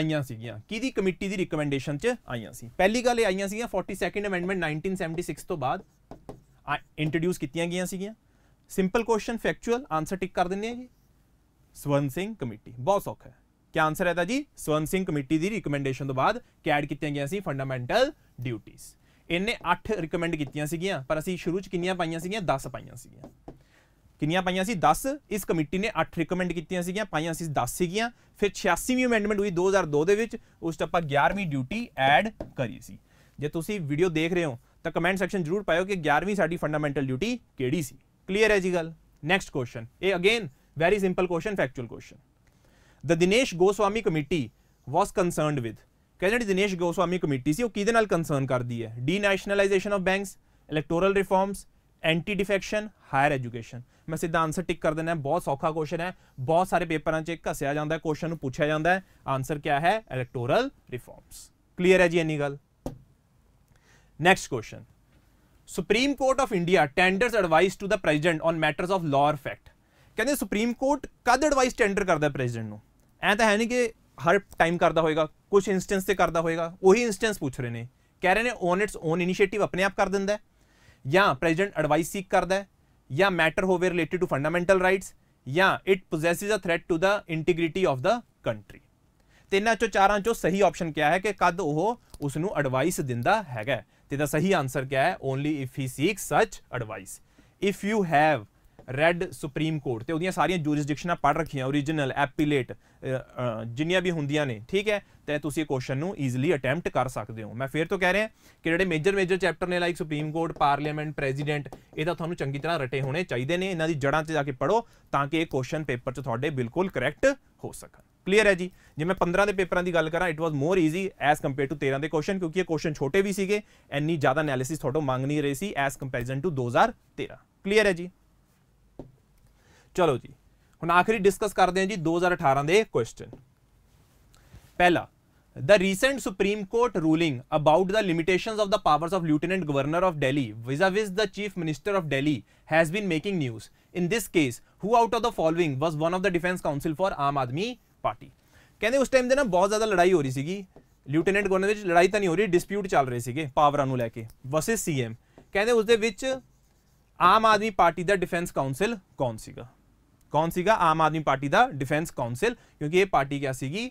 ਆਈਆਂ ਸੀਗੀਆਂ ਕਿਹਦੀ ਕਮੇਟੀ ਦੀ ਰਿਕਮੈਂਡੇਸ਼ਨ 'ਚ ਆਈਆਂ ਸੀ ਪਹਿਲੀ ਗੱਲ ਇਹ ਆਈਆਂ ਸੀਗੀਆਂ 42nd ਅਮੈਂਡਮੈਂਟ 1976 ਤੋਂ ਬਾਅਦ ਇੰਟਰੋਡਿਊਸ ਕੀਤੀਆਂ ਗਈਆਂ ਸੀਗੀਆਂ simple question factual answer tick ਕਰ ਦਿੰਨੇ ਆ ਜੀ ਸਵਰਨ ਸਿੰਘ ਕਮੇਟੀ ਬਹੁਤ ਸੌਖਾ ਹੈ ਕੀ ਆਨਸਰ ਹੈ ਤਾਂ ਜੀ ਸਵਰਨ ਸਿੰਘ ਕਮੇਟੀ ਦੀ ਰਿਕਮੈਂਡੇਸ਼ਨ ਤੋਂ ਬਾਅਦ ਕੈਡ ਕੀਤੀਆਂ ਗਈਆਂ ਸੀ ਫੰਡਾਮੈਂਟਲ ਡਿਊਟੀਆਂ ਇਹਨੇ 8 ਰეკਮੈਂਡ ਕੀਤੀਆਂ ਸੀਗੀਆਂ ਪਰ ਅਸੀਂ ਸ਼ੁਰੂ ਚ ਕਿੰਨੀਆਂ ਪਾਈਆਂ ਸੀਗੀਆਂ 10 ਪਾਈਆਂ ਸੀਗੀਆਂ ਕਿੰਨੀਆਂ ਪਾਈਆਂ ਸੀ 10 ਇਸ ਕਮੇਟੀ ਨੇ 8 ਰეკਮੈਂਡ ਕੀਤੀਆਂ ਸੀਗੀਆਂ ਪਾਈਆਂ ਸੀ 10 ਸੀਗੀਆਂ ਫਿਰ 86ਵੀਂ ਅਮੈਂਡਮੈਂਟ ਹੋਈ 2002 ਦੇ ਵਿੱਚ ਉਸ ਤੋਂ ਆਪਾਂ 11ਵੀਂ ਡਿਊਟੀ ਐਡ ਕਰੀ ਸੀ ਜੇ ਤੁਸੀਂ ਵੀਡੀਓ ਦੇਖ ਰਹੇ ਹੋ ਤਾਂ ਕਮੈਂਟ ਸੈਕਸ਼ਨ ਜ਼ਰੂਰ ਪਾਇਓ ਕਿ 11ਵੀਂ ਸਾਡੀ ਫੰਡਾਮੈਂਟਲ ਡਿਊਟੀ ਕਿਹੜੀ ਸੀ ਕਲੀਅਰ ਹੈ ਜੀ ਗੱਲ ਨੈਕਸਟ ਕੁਐਸਚਨ ਇਹ again very simple question factual question the Dinesh Goswami committee was concerned with ਕਹਿੰਦੇ ਜਿਹੜੀ ਦਿਨੇਸ਼ ਗੋਸਵਾਮੀ ਕਮੇਟੀ ਸੀ ਉਹ ਕਿਹਦੇ ਨਾਲ ਕੰਸਰਨ ਕਰਦੀ ਹੈ denationalisation of banks electoral reforms anti defection higher education ਮੈਂ ਸਿੱਧਾ ਆਨਸਰ ਟਿਕ ਕਰ ਦੇਣਾ ਬਹੁਤ ਸੌਖਾ ਕੁਐਸਚਨ ਹੈ ਬਹੁਤ ਸਾਰੇ ਪੇਪਰਾਂ 'ਚ ਘਸਿਆ ਜਾਂਦਾ ਹੈ ਕੁਐਸਚਨ ਨੂੰ ਪੁੱਛਿਆ ਜਾਂਦਾ ਹੈ ਆਨਸਰ ਕੀ ਹੈ ਇਲੈਕਟੋਰਲ ਰਿਫਾਰਮਸ ਕਲੀਅਰ ਹੈ ਜੀ ਇੰਨੀ ਗੱਲ next question supreme court of India tenders advice to the president on matters of law or fact ਕਹਿੰਦੇ ਸੁਪਰੀਮ ਕੋਰਟ ਕਦ ਐਡਵਾਈਸ ਟੈਂਡਰ ਕਰਦਾ ਪ੍ਰੈਜ਼ੀਡੈਂਟ ਨੂੰ ਐ ਤਾਂ ਹੈ ਨਹੀਂ ਕਿ ਹਰ ਟਾਈਮ ਕਰਦਾ ਹੋਏਗਾ ਕੁਝ ਇਨਸਟੈਂਸ ਤੇ ਕਰਦਾ ਹੋਏਗਾ ਉਹੀ ਇਨਸਟੈਂਸ ਪੁੱਛ ਰਹੇ ਨੇ ਕਹਿ ਰਹੇ ਨੇ ਓਨ ਇਟਸ ਓਨ ਇਨੀਸ਼ੀਏਟਿਵ ਆਪਣੇ ਆਪ ਕਰ ਦਿੰਦਾ ਹੈ ਜਾਂ ਪ੍ਰੈਜ਼ੀਡੈਂਟ ਐਡਵਾਈਸ ਸੀਕ ਕਰਦਾ ਹੈ ਜਾਂ ਮੈਟਰ ਹੋਵੇ ਰਿਲੇਟਡ ਟੂ ਫੰਡਾਮੈਂਟਲ ਰਾਈਟਸ ਜਾਂ it poses a threat to the integrity of the country ਤੇ ਇਹਨਾਂ ਚੋਂ ਚਾਰਾਂ ਚੋਂ ਸਹੀ ਆਪਸ਼ਨ ਕਿਹਾ ਹੈ ਕਿ ਕਦ ਉਹ ਉਸ ਨੂੰ ਐਡਵਾਈਸ ਦਿੰਦਾ ਹੈਗਾ ਤੇ ਦਾ ਸਹੀ ਆਨਸਰ ਕਿਹਾ ਹੈ only if he seek such advice if you have read supreme court ਤੇ ਉਹਦੀਆਂ ਸਾਰੀਆਂ ਜੂਰਿਸਡਿਕਸ਼ਨਾਂ ਪੜ ਰੱਖੀਆਂ origignal ਐਪੀਲੇਟ ਜਿੰਨੀਆਂ ਵੀ ਹੁੰਦੀਆਂ ਨੇ ਠੀਕ ਹੈ ਤੇ ਤੁਸੀਂ ਇਹ ਕੁਐਸਚਨ ਨੂੰ ਈਜ਼ੀਲੀ ਅਟੈਂਪਟ ਕਰ ਸਕਦੇ ਹੋ ਮੈਂ ਫੇਰ ਤੋਂ ਕਹਿ ਰਿਹਾ ਕਿ ਜਿਹੜੇ ਮੇਜਰ ਮੇਜਰ ਚੈਪਟਰ ਨੇ like supreme court parliament president ਇਹ ਤਾਂ ਤੁਹਾਨੂੰ ਚੰਗੀ ਤਰ੍ਹਾਂ ਰਟੇ ਹੋਣੇ ਚਾਹੀਦੇ ਨੇ ਇਹਨਾਂ ਦੀ ਜੜਾਂ 'ਚ ਜਾ ਕੇ ਪੜੋ ਤਾਂ ਕਿ ਇਹ ਕੁਐਸਚਨ ਪੇਪਰ 'ਚ ਤੁਹਾਡੇ ਬਿਲਕੁਲ ਕਰੈਕਟ ਹੋ ਸਕਣ ਕਲੀਅਰ ਹੈ ਜੀ ਜੇ ਮੈਂ 15 ਦੇ ਪੇਪਰਾਂ ਦੀ ਗੱਲ ਕਰਾਂ it was more easy as compare to 13 ਦੇ ਕੁਐਸਚਨ ਕਿਉਂਕਿ ਇਹ ਕੁਐਸਚਨ ਛੋਟੇ ਵੀ ਸੀਗੇ ਐਨੀ ਜ਼ਿਆਦਾ ਐਨਾਲਿਸਿਸ ਤੁਹਾਡੋਂ ਮੰਗ ਨਹੀਂ ਰਹੀ ਸੀ ਐਸ ਕੰਪੈਰੀਜ਼ਨ ਟੂ 2013 ਕਲੀਅਰ ਹੈ ਜੀ ਚਲੋ ਜੀ ਹੁਣ ਆਖਰੀ ਡਿਸਕਸ ਕਰਦੇ ਹਾਂ ਜੀ 2018 ਦੇ ਕੁਐਸਚਨ ਪਹਿਲਾ The recent Supreme Court ruling about the limitations of the powers of Lieutenant Governor of Delhi vis-a-vis -vis the Chief Minister of Delhi has been making news. In this case, who out of the following was one of the Defence Council for Aam Aadmi Party ਕਹਿੰਦੇ ਉਸ time ਦੇ ਨਾ ਬਹੁਤ ਜ਼ਿਆਦਾ ਲੜਾਈ ਹੋ ਰਹੀ ਸੀਗੀ ਲਿਊਟੀਨੈਂਟ ਗਵਰਨਰ ਵਿੱਚ ਲੜਾਈ ਤਾਂ ਨਹੀਂ ਹੋ ਰਹੀ ਡਿਸਪਿਊਟ ਚੱਲ ਰਹੇ ਸੀਗੇ ਪਾਵਰਾਂ ਨੂੰ ਲੈ ਕੇ ਵਰਸਸ ਸੀਐਮ ਕਹਿੰਦੇ ਉਸ ਦੇ ਵਿੱਚ ਆਮ ਆਦਮੀ ਪਾਰਟੀ ਦਾ ਡਿਫੈਂਸ ਕਾਉਂਸਲ ਕੌਣ ਸੀਗਾ ਕੌਣ ਸੀਗਾ ਆਮ ਆਦਮੀ ਪਾਰਟੀ ਦਾ ਡਿਫੈਂਸ ਕਾਉਂਸਲ ਕਿਉਂਕਿ ਇਹ ਪਾਰਟੀ ਕਿਆ ਸੀਗੀ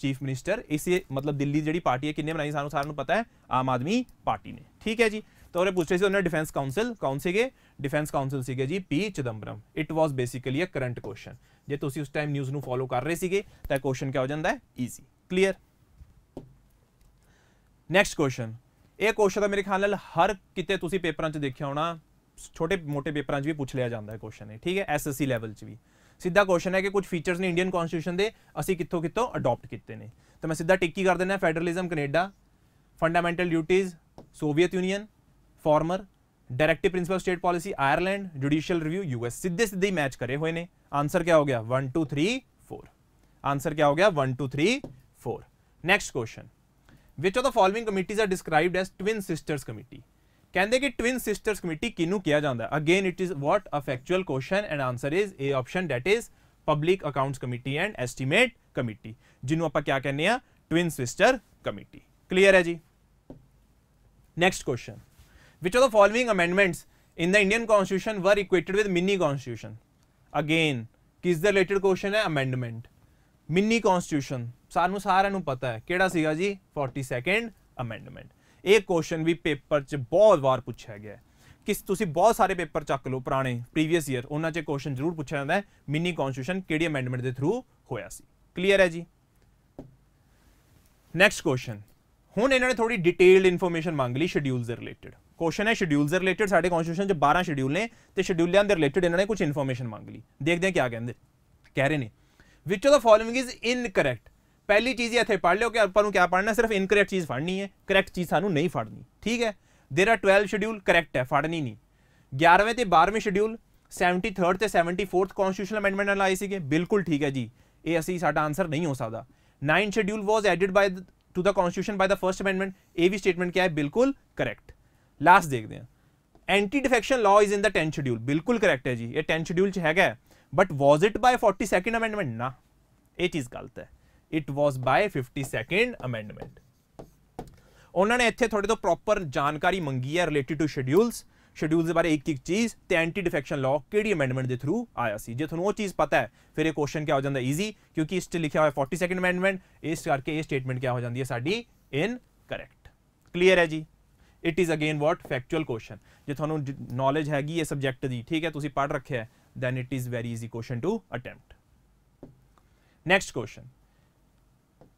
ਚੀਫ ਮਿਨਿਸਟਰ ਇਸੇ ਮਤਲਬ ਦਿੱਲੀ ਜਿਹੜੀ ਪਾਰਟੀ ਹੈ ਕਿੰਨੇ ਬਣਾਈ ਸਾਨੂੰ ਸਾਰਿਆਂ ਨੂੰ ਪਤਾ ਹੈ ਆਮ ਆਦਮੀ ਪਾਰਟੀ ਨੇ ਠੀਕ ਹੈ ਜੀ ਤਾਂ ਉਹਰੇ ਪੁੱਛੇ ਸੀ ਉਹਨੇ ਡਿਫੈਂਸ ਕਾਉਂਸਲ ਕੌਣ ਸੀਗੇ ਡਿਫੈਂਸ ਕਾਉਂਸਲ ਸੀਗੇ ਜੀ P Chidambaram it was basically a current question ਜੇ ਤੁਸੀਂ ਉਸ ਟਾਈਮ ਨਿਊਜ਼ ਨੂੰ ਫੋਲੋ ਕਰ ਰਹੇ ਸੀਗੇ ਤਾਂ ਕੁਐਸਚਨ ਕਿਆ ਹੋ ਜਾਂਦਾ ਹੈ ਈਜ਼ੀ ਕਲੀਅਰ ਨੈਕਸਟ ਕੁਐਸਚਨ ਇਹ ਕੁਐਸਚਨ ਤਾਂ ਮੇਰੇ ਖਿਆਲ ਨਾਲ ਹਰ ਕਿਤੇ ਤੁਸੀਂ ਪੇਪਰਾਂ 'ਚ ਦੇਖਿਆ ਹੋਣਾ ਛੋਟੇ ਮੋਟੇ ਪੇਪਰਾਂ 'ਚ ਵੀ ਪੁੱਛ ਲਿਆ ਜਾਂਦਾ ਹੈ ਕੁਐਸਚਨ ਇਹ ਠੀਕ ਹੈ ਐਸਐਸਸੀ ਲੈਵਲ 'ਚ ਵੀ ਸਿੱਧਾ ਕੁਐਸਚਨ ਹੈ ਕਿ ਕੁਝ ਫੀਚਰਸ ਨੇ ਇੰਡੀਅਨ ਕਨਸਟੀਟਿਊਸ਼ਨ ਦੇ ਅਸੀਂ ਕਿੱਥੋਂ ਕਿੱਥੋਂ ਅਡਾਪਟ ਕੀਤੇ ਨੇ ਤਾਂ ਮੈਂ ਸਿੱਧਾ ਟਿੱਕੀ ਕਰ ਦਿੰਦਾ federalism Canada fundamental duties Soviet Union former directive principle state policy Ireland judicial review US ਸਿੱਧੇ ਸਿੱਧੇ ਮੈਚ ਕਰੇ ਹੋਏ ਨੇ ਆਨਸਰ ਕੀ ਹੋ ਗਿਆ 1 2 3 4 ਆਨਸਰ ਕੀ ਹੋ ਗਿਆ 1 2 3 4 next question which of the following committees are described as twin sisters committee ਕਹਿੰਦੇ ਕਿ ਟਵਿਨ ਸਿਸਟਰਸ ਕਮੇਟੀ ਕਿਨੂੰ ਕਿਹਾ ਜਾਂਦਾ ਹੈ again it is what a factual question and answer is A option that is public accounts committee and estimate committee ਜਿਹਨੂੰ ਆਪਾਂ ਕਿਆ ਕਹਿੰਦੇ ਆ ਟਵਿਨ ਸਿਸਟਰ ਕਮੇਟੀ ਕਲੀਅਰ ਹੈ ਜੀ next question which of the following amendments in the Indian constitution were equated with mini constitution again ਕਿਸ ਦੇ related question ਹੈ ਅਮੈਂਡਮੈਂਟ ਮਿਨੀ ਕਨਸਟੀਟਿਊਸ਼ਨ ਸਾਨੂੰ ਸਾਰਿਆਂ ਨੂੰ ਪਤਾ ਹੈ ਕਿਹੜਾ ਸੀਗਾ ਜੀ 42nd ਅਮੈਂਡਮੈਂਟ ਇਹ ਕੁਐਸਚਨ ਵੀ ਪੇਪਰ 'ਚ ਬਹੁਤ ਵਾਰ ਪੁੱਛਿਆ ਗਿਆ ਹੈ ਕਿ ਤੁਸੀਂ ਬਹੁਤ ਸਾਰੇ ਪੇਪਰ ਚੱਕ ਲਓ ਪੁਰਾਣੇ ਪ੍ਰੀਵੀਅਸ ਈਅਰ ਉਹਨਾਂ 'ਚ ਕੁਐਸਚਨ ਜ਼ਰੂਰ ਪੁੱਛਿਆ ਜਾਂਦਾ ਹੈ ਮਿੰਨੀ ਕਨਸਟੀਟਿਊਸ਼ਨ ਕਿਹੜੀ ਅਮੈਂਡਮੈਂਟ ਦੇ ਥਰੂ ਹੋਇਆ ਸੀ ਕਲੀਅਰ ਹੈ ਜੀ ਨੈਕਸਟ ਕੁਐਸਚਨ ਹੁਣ ਇਹਨਾਂ ਨੇ ਥੋੜੀ ਡਿਟੇਲਡ ਇਨਫੋਰਮੇਸ਼ਨ ਮੰਗ ਲਈ ਸ਼ਡਿਊਲਸ ਦੇ ਰਿਲੇਟਡ ਕੁਐਸਚਨ ਹੈ ਸ਼ਡਿਊਲਸ ਦੇ ਰਿਲੇਟਡ ਸਾਡੇ ਕਨਸਟੀਟਿਊਸ਼ਨ 'ਚ 12 ਸ਼ਡਿਊਲ ਨੇ ਤੇ ਸ਼ਡਿਊਲਾਂ ਦੇ ਰਿਲੇਟਡ ਇਹਨਾਂ ਨੇ ਕੁਝ ਇਨਫੋਰਮੇਸ਼ਨ ਮੰਗ ਲਈ ਦੇਖਦੇ ਹਾਂ ਕੀ ਕਹਿੰਦੇ ਕਹਿ ਰਹੇ ਨੇ which of the following is incorrect ਪਹਿਲੀ ਚੀਜ਼ ਇੱਥੇ ਪੜ ਲਿਓ ਕਿ ਆਪਾਂ ਨੂੰ ਕੀ ਪੜਨਾ ਸਿਰਫ ਇਨਕਰੈਕਟ ਚੀਜ਼ ਫੜਨੀ ਹੈ ਕਰੈਕਟ ਚੀਜ਼ ਸਾਨੂੰ ਨਹੀਂ ਫੜਨੀ ਠੀਕ ਹੈ देयर आर 12 ਸ਼ਡਿਊਲ ਕਰੈਕਟ ਹੈ ਫੜਨੀ ਨਹੀਂ 11ਵੇਂ ਤੇ 12ਵੇਂ ਸ਼ਡਿਊਲ 73rd ਤੇ 74th ਕਨਸਟੀਟਿਊਸ਼ਨਲ ਅਮੈਂਡਮੈਂਟ ਨਾਲ ਆਏ ਸੀਗੇ ਬਿਲਕੁਲ ਠੀਕ ਹੈ ਜੀ ਇਹ ਅਸੀਂ ਸਾਡਾ ਆਨਸਰ ਨਹੀਂ ਹੋ ਸਕਦਾ 9 schedule was added by to the constitution by the first amendment ਇਹ ਵੀ ਸਟੇਟਮੈਂਟ ਕਿਹਾ ਹੈ ਬਿਲਕੁਲ ਕਰੈਕਟ ਲਾਸਟ ਦੇਖਦੇ ਹਾਂ anti defection law is in the 10 schedule ਬਿਲਕੁਲ ਕਰੈਕਟ ਹੈ ਜੀ ਇਹ 10 ਸ਼ਡਿਊਲ ਚ ਹੈਗਾ but was it by 42nd amendment ਨਾ ਇਹ ਚੀਜ਼ ਗਲਤ ਹੈ it was by 52nd amendment ਉਹਨਾਂ ਨੇ ਇੱਥੇ ਤੁਹਾਡੇ ਤੋਂ ਪ੍ਰੋਪਰ ਜਾਣਕਾਰੀ ਮੰਗੀ ਹੈ ਰਿਲੇਟਡ ਟੂ ਸ਼ਡਿਊਲਸ ਸ਼ਡਿਊਲ ਦੇ ਬਾਰੇ ਇੱਕ ਇੱਕ ਚੀਜ਼ ਤੇ ਐਂਟੀ ਡਿਫੈਕਸ਼ਨ ਲਾਅ ਕਿਹੜੀ ਅਮੈਂਡਮੈਂਟ ਦੇ ਥਰੂ ਆਇਆ ਸੀ ਜੇ ਤੁਹਾਨੂੰ ਉਹ ਚੀਜ਼ ਪਤਾ ਹੈ ਫਿਰ ਇਹ ਕੁਐਸਚਨ ਕਿਆ ਹੋ ਜਾਂਦਾ ਈਜ਼ੀ ਕਿਉਂਕਿ ਇਸ ਤੇ ਲਿਖਿਆ ਹੋਇਆ 42nd ਅਮੈਂਡਮੈਂਟ ਇਸ ਕਰਕੇ ਇਹ ਸਟੇਟਮੈਂਟ ਕਿਆ ਹੋ ਜਾਂਦੀ ਹੈ ਸਾਡੀ ਇਨ ਕਰੈਕਟ ਕਲੀਅਰ ਹੈ ਜੀ it is again what factual question ਜੇ ਤੁਹਾਨੂੰ ਨੋਲੇਜ ਹੈਗੀ ਇਹ ਸਬਜੈਕਟ ਦੀ ਠੀਕ ਹੈ ਤੁਸੀਂ ਪੜ੍ਹ ਰੱਖਿਆ ਹੈ then it is very easy question to attempt next question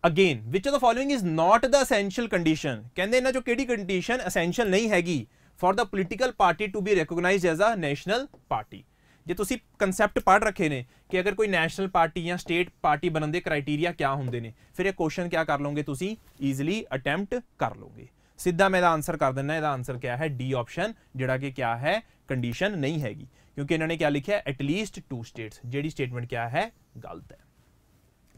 again which of the following is not the essential condition ਕਹਿੰਦੇ ਇਹਨਾਂ ਚੋਂ ਕਿਹੜੀ ਕੰਡੀਸ਼ਨ ਅਸੈਂਸ਼ੀਅਲ ਨਹੀਂ ਹੈਗੀ for the political party to be recognized as a national party ਜੇ ਤੁਸੀਂ concept ਪੜ ਰੱਖੇ ਨੇ ਕਿ ਅਗਰ ਕੋਈ ਨੈਸ਼ਨਲ ਪਾਰਟੀ ਜਾਂ ਸਟੇਟ ਪਾਰਟੀ ਬਣਨ ਦੇ ਕ੍ਰਾਈਟੇਰੀਆ ਕੀ ਹੁੰਦੇ ਨੇ ਫਿਰ ਇਹ ਕੁਐਸਚਨ ਕੀ ਕਰ ਲੋਗੇ ਤੁਸੀਂ ਈਜ਼ੀਲੀ ਅਟੈਂਪਟ ਕਰ ਲੋਗੇ ਸਿੱਧਾ ਮੈਂ ਇਹਦਾ ਆਨਸਰ ਕਰ ਦਿੰਨਾ ਇਹਦਾ ਆਨਸਰ ਕੀ ਹੈ ਡੀ ਆਪਸ਼ਨ ਜਿਹੜਾ ਕਿ ਕੀ ਹੈ ਕੰਡੀਸ਼ਨ ਨਹੀਂ ਹੈਗੀ ਕਿਉਂਕਿ ਇਹਨਾਂ ਨੇ ਕੀ ਲਿਖਿਆ ਐਟ ਲੀਸਟ ਟੂ ਸਟੇਟਸ ਜਿਹੜੀ ਸਟੇਟਮੈਂਟ ਕੀ ਹੈ ਗਲਤ ਹੈ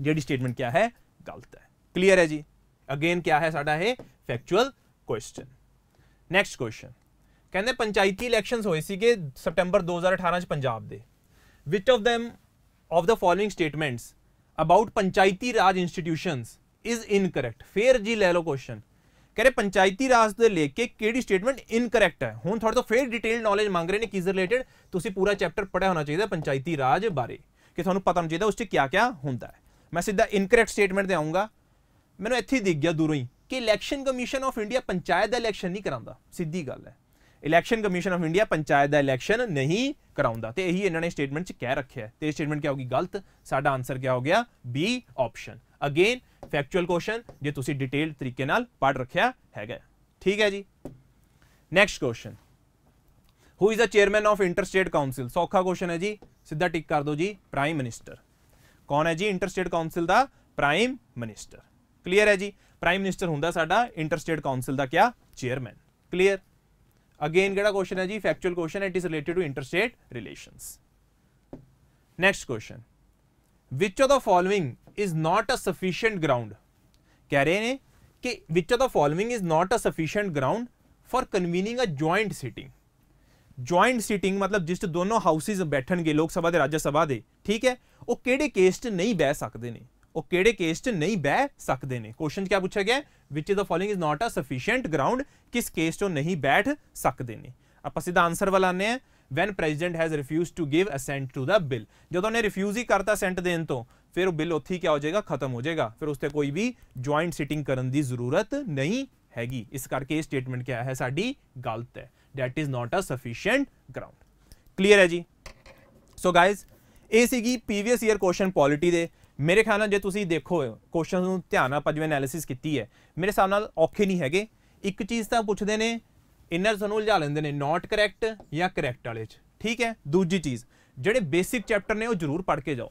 ਜਿਹੜੀ ਸਟੇਟਮੈਂਟ ਕੀ ਹੈ ਗਲਤ ਹੈ ਕਲੀਅਰ ਹੈ ਜੀ ਅਗੇਨ ਕੀ ਹੈ ਸਾਡਾ ਇਹ ਫੈਕਚੁਅਲ ਕੁਐਸਚਨ ਨੈਕਸਟ ਕੁਐਸਚਨ ਕਹਿੰਦੇ ਪੰਚਾਇਤੀ ਇਲੈਕਸ਼ਨਸ ਹੋਏ ਸੀਗੇ ਸਪਟੈਂਬਰ 2018 ਚ ਪੰਜਾਬ ਦੇ which of them of the following statements about Panchayati Raj institutions is incorrect ਫੇਰ ਜੀ ਲੈ ਲਓ ਕੁਐਸਚਨ ਕਹਿੰਦੇ ਪੰਚਾਇਤੀ ਰਾਜ ਦੇ ਲੈ ਕੇ ਕਿਹੜੀ ਸਟੇਟਮੈਂਟ ਇਨਕਰੈਕਟ ਹੈ ਹੁਣ ਥੋੜਾ ਤਾਂ ਫੇਰ ਡਿਟੇਲ ਨੋਲੇਜ ਮੰਗ ਰਹੇ ਨੇ ਕਿਸ ਰਿਲੇਟਡ ਤੁਸੀਂ ਪੂਰਾ ਚੈਪਟਰ ਪੜਿਆ ਹੋਣਾ ਚਾਹੀਦਾ ਪੰਚਾਇਤੀ ਰਾਜ ਬਾਰੇ ਕਿ ਤੁਹਾਨੂੰ ਪਤਾ ਹੋਣਾ ਚਾਹੀਦਾ ਉਸ 'ਚ ਕੀ ਕੀ ਹੁੰਦਾ ਹੈ ਮੈਂ ਸਿੱਧਾ ਇਨਕਰੈਕਟ ਸਟੇਟਮੈਂਟ ਤੇ ਆਉਂਗਾ ਮੈਨੂੰ ਇੱਥੇ ਹੀ ਦਿਖ ਗਿਆ ਦੂਰੋਂ ਹੀ ਕਿ election commission of India panchayat ਦਾ ਇਲੈਕਸ਼ਨ ਨਹੀਂ ਕਰਾਉਂਦਾ ਸਿੱਧੀ ਗੱਲ ਹੈ election commission of India panchayat ਦਾ ਇਲੈਕਸ਼ਨ ਨਹੀਂ ਕਰਾਉਂਦਾ ਤੇ ਇਹੀ ਇਹਨਾਂ ਨੇ ਸਟੇਟਮੈਂਟ 'ਚ ਕਹਿ ਰੱਖਿਆ ਤੇ ਸਟੇਟਮੈਂਟ ਕੀ ਹੋਗੀ ਗਲਤ ਸਾਡਾ ਆਨਸਰ ਕੀ ਹੋ ਗਿਆ B option again factual question ਜੇ ਤੁਸੀਂ ਡਿਟੇਲ ਤਰੀਕੇ ਨਾਲ ਪੜ ਰੱਖਿਆ ਹੈਗਾ ਠੀਕ ਹੈ ਜੀ next question who is the chairman of interstate council ਸੌਖਾ ਕੁਐਸਚਨ ਹੈ ਜੀ ਸਿੱਧਾ ਟਿਕ ਕਰ ਦਿਓ ਜੀ ਪ੍ਰਾਈਮ ਮਿਨਿਸਟਰ कौन है जी इंटर स्टेट काउंसिल का प्राइम मिनिस्टर क्लीयर है जी प्राइम मिनिस्टर होंगे साडा इंटर स्टेट काउंसिल का क्या चेयरमैन क्लीयर अगेन क्वेश्चन है जी factual question it is related to inter state relation next question which of the following is not a sufficient ground कह रहे हैं कि which of the following is not a sufficient ground for convening a joint sitting joint sitting मतलब जिस दोनों houses बैठन गए लोकसभा राज्यसभा ठीक है वह किस नहीं बह सकते हैं वो कि केस च नहीं बह सकते हैं क्वेश्चन क्या पूछा गया which is the following is not a sufficient ground किस केस चो नहीं बैठ सकते हैं आप सीधा आंसर वाल आने when president has refuse to give assent to the bill जो उन्हें रिफ्यूज ही करता असेंट देन तो फिर बिल उ क्या हो जाएगा खत्म हो जाएगा फिर उससे कोई भी ज्वाइंट सिटिंग करने की जरूरत नहीं हैगी इस करके स्टेटमेंट क्या है साड़ी गलत है that is not a sufficient ground clear है जी सो गाइज़ ਇਹ ਸੀਗੀ ਪ੍ਰੀਵੀਅਸ ਈਅਰ ਕੁਐਸਚਨ ਪੋਲਿਟੀ ਦੇ ਮੇਰੇ ਖਿਆਲ ਨਾਲ ਜੇ ਤੁਸੀਂ ਦੇਖੋ ਕੁਐਸਚਨ ਨੂੰ ਧਿਆਨ ਨਾਲ ਜਿਵੇਂ ਐਨਾਲਿਸਿਸ ਕੀਤੀ ਹੈ ਮੇਰੇ ਹਿਸਾਬ ਨਾਲ ਔਖੇ ਨਹੀਂ ਹੈਗੇ ਇੱਕ ਚੀਜ਼ ਤਾਂ ਪੁੱਛਦੇ ਨੇ ਇਨਰ ਤੁਹਾਨੂੰ ਉਲਝਾ ਲੈਂਦੇ ਨੇ ਨਾਟ ਕਰੈਕਟ ਜਾਂ ਕਰੈਕਟ ਵਾਲੇ ਚ ਠੀਕ ਹੈ ਦੂਜੀ ਚੀਜ਼ ਜਿਹੜੇ ਬੇਸਿਕ ਚੈਪਟਰ ਨੇ ਉਹ ਜ਼ਰੂਰ ਪੜ੍ਹ ਕੇ ਜਾਓ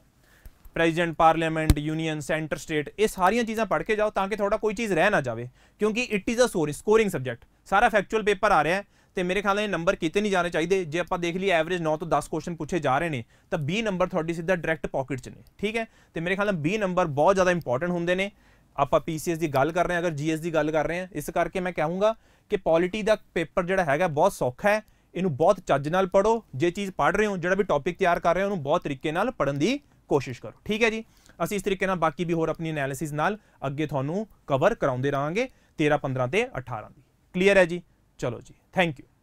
president parliament union centre state ਇਹ ਸਾਰੀਆਂ ਚੀਜ਼ਾਂ ਪੜ੍ਹ ਕੇ ਜਾਓ ਤਾਂ ਕਿ ਤੁਹਾਡਾ ਕੋਈ ਚੀਜ਼ ਰਹਿ ਨਾ ਜਾਵੇ ਕਿਉਂਕਿ it is a scoring subject ਸਾਰਾ ਫੈਕਚੁਅਲ ਪੇਪਰ ਆ ਰਿਹਾ ਹੈ ਤੇ ਮੇਰੇ ਖਿਆਲ ਨਾਲ ਇਹ ਨੰਬਰ ਕਿਤੇ ਨਹੀਂ ਜਾਣੇ ਚਾਹੀਦੇ ਜੇ ਆਪਾਂ ਦੇਖ ਲਈਏ ਐਵਰੇਜ 9 ਤੋਂ 10 ਕੁਐਸਚਨ ਪੁੱਛੇ ਜਾ ਰਹੇ ਨੇ ਤਾਂ B ਨੰਬਰ ਤੁਹਾਡੀ ਸਿੱਧਾ ਡਾਇਰੈਕਟ ਪਾਕਟ 'ਚ ਨੇ ਠੀਕ ਹੈ ਤੇ ਮੇਰੇ ਖਿਆਲ ਨਾਲ B ਨੰਬਰ ਬਹੁਤ ਜ਼ਿਆਦਾ ਇੰਪੋਰਟੈਂਟ ਹੁੰਦੇ ਨੇ ਆਪਾਂ ਪੀਸੀਐਸ ਦੀ ਗੱਲ ਕਰ ਰਹੇ ਹਾਂ ਅਗਰ ਜੀਐਸ ਦੀ ਗੱਲ ਕਰ ਰਹੇ ਹਾਂ ਇਸ ਕਰਕੇ ਮੈਂ ਕਹਾਂਗਾ ਕਿ ਪੋਲਿਟੀ ਦਾ ਪੇਪਰ ਜਿਹੜਾ ਹੈਗਾ ਬਹੁਤ ਸੌਖਾ ਹੈ ਇਹਨੂੰ ਬਹੁਤ ਚੱਜ ਨਾਲ ਪੜੋ ਜੇ ਚੀਜ਼ ਪੜ ਰਹੇ ਹੋ ਜਿਹੜਾ ਵੀ ਟੌਪਿਕ ਤਿਆਰ ਕਰ ਰਹੇ ਹੋ ਉਹਨੂੰ ਬਹੁਤ ਤਰੀਕੇ ਨਾਲ ਪੜਨ ਦੀ ਕੋਸ਼ਿਸ਼ ਕਰੋ ਠੀਕ ਹੈ ਜੀ ਅਸੀਂ ਇਸ ਤਰੀਕੇ ਨਾਲ ਬਾਕੀ ਵੀ ਹੋਰ ਆਪਣੀ ਐਨਾਲਿਸਿਸ ਨਾਲ ਅੱਗੇ ਤੁਹਾਨੂੰ ਕਵਰ ਕਰਾਉਂਦੇ ਰਾਂਗੇ 13 15 ਤੇ 18 ਦੀ ਕਲੀਅਰ ਹੈ ਜੀ ਚਲੋ ਜੀ Thank you.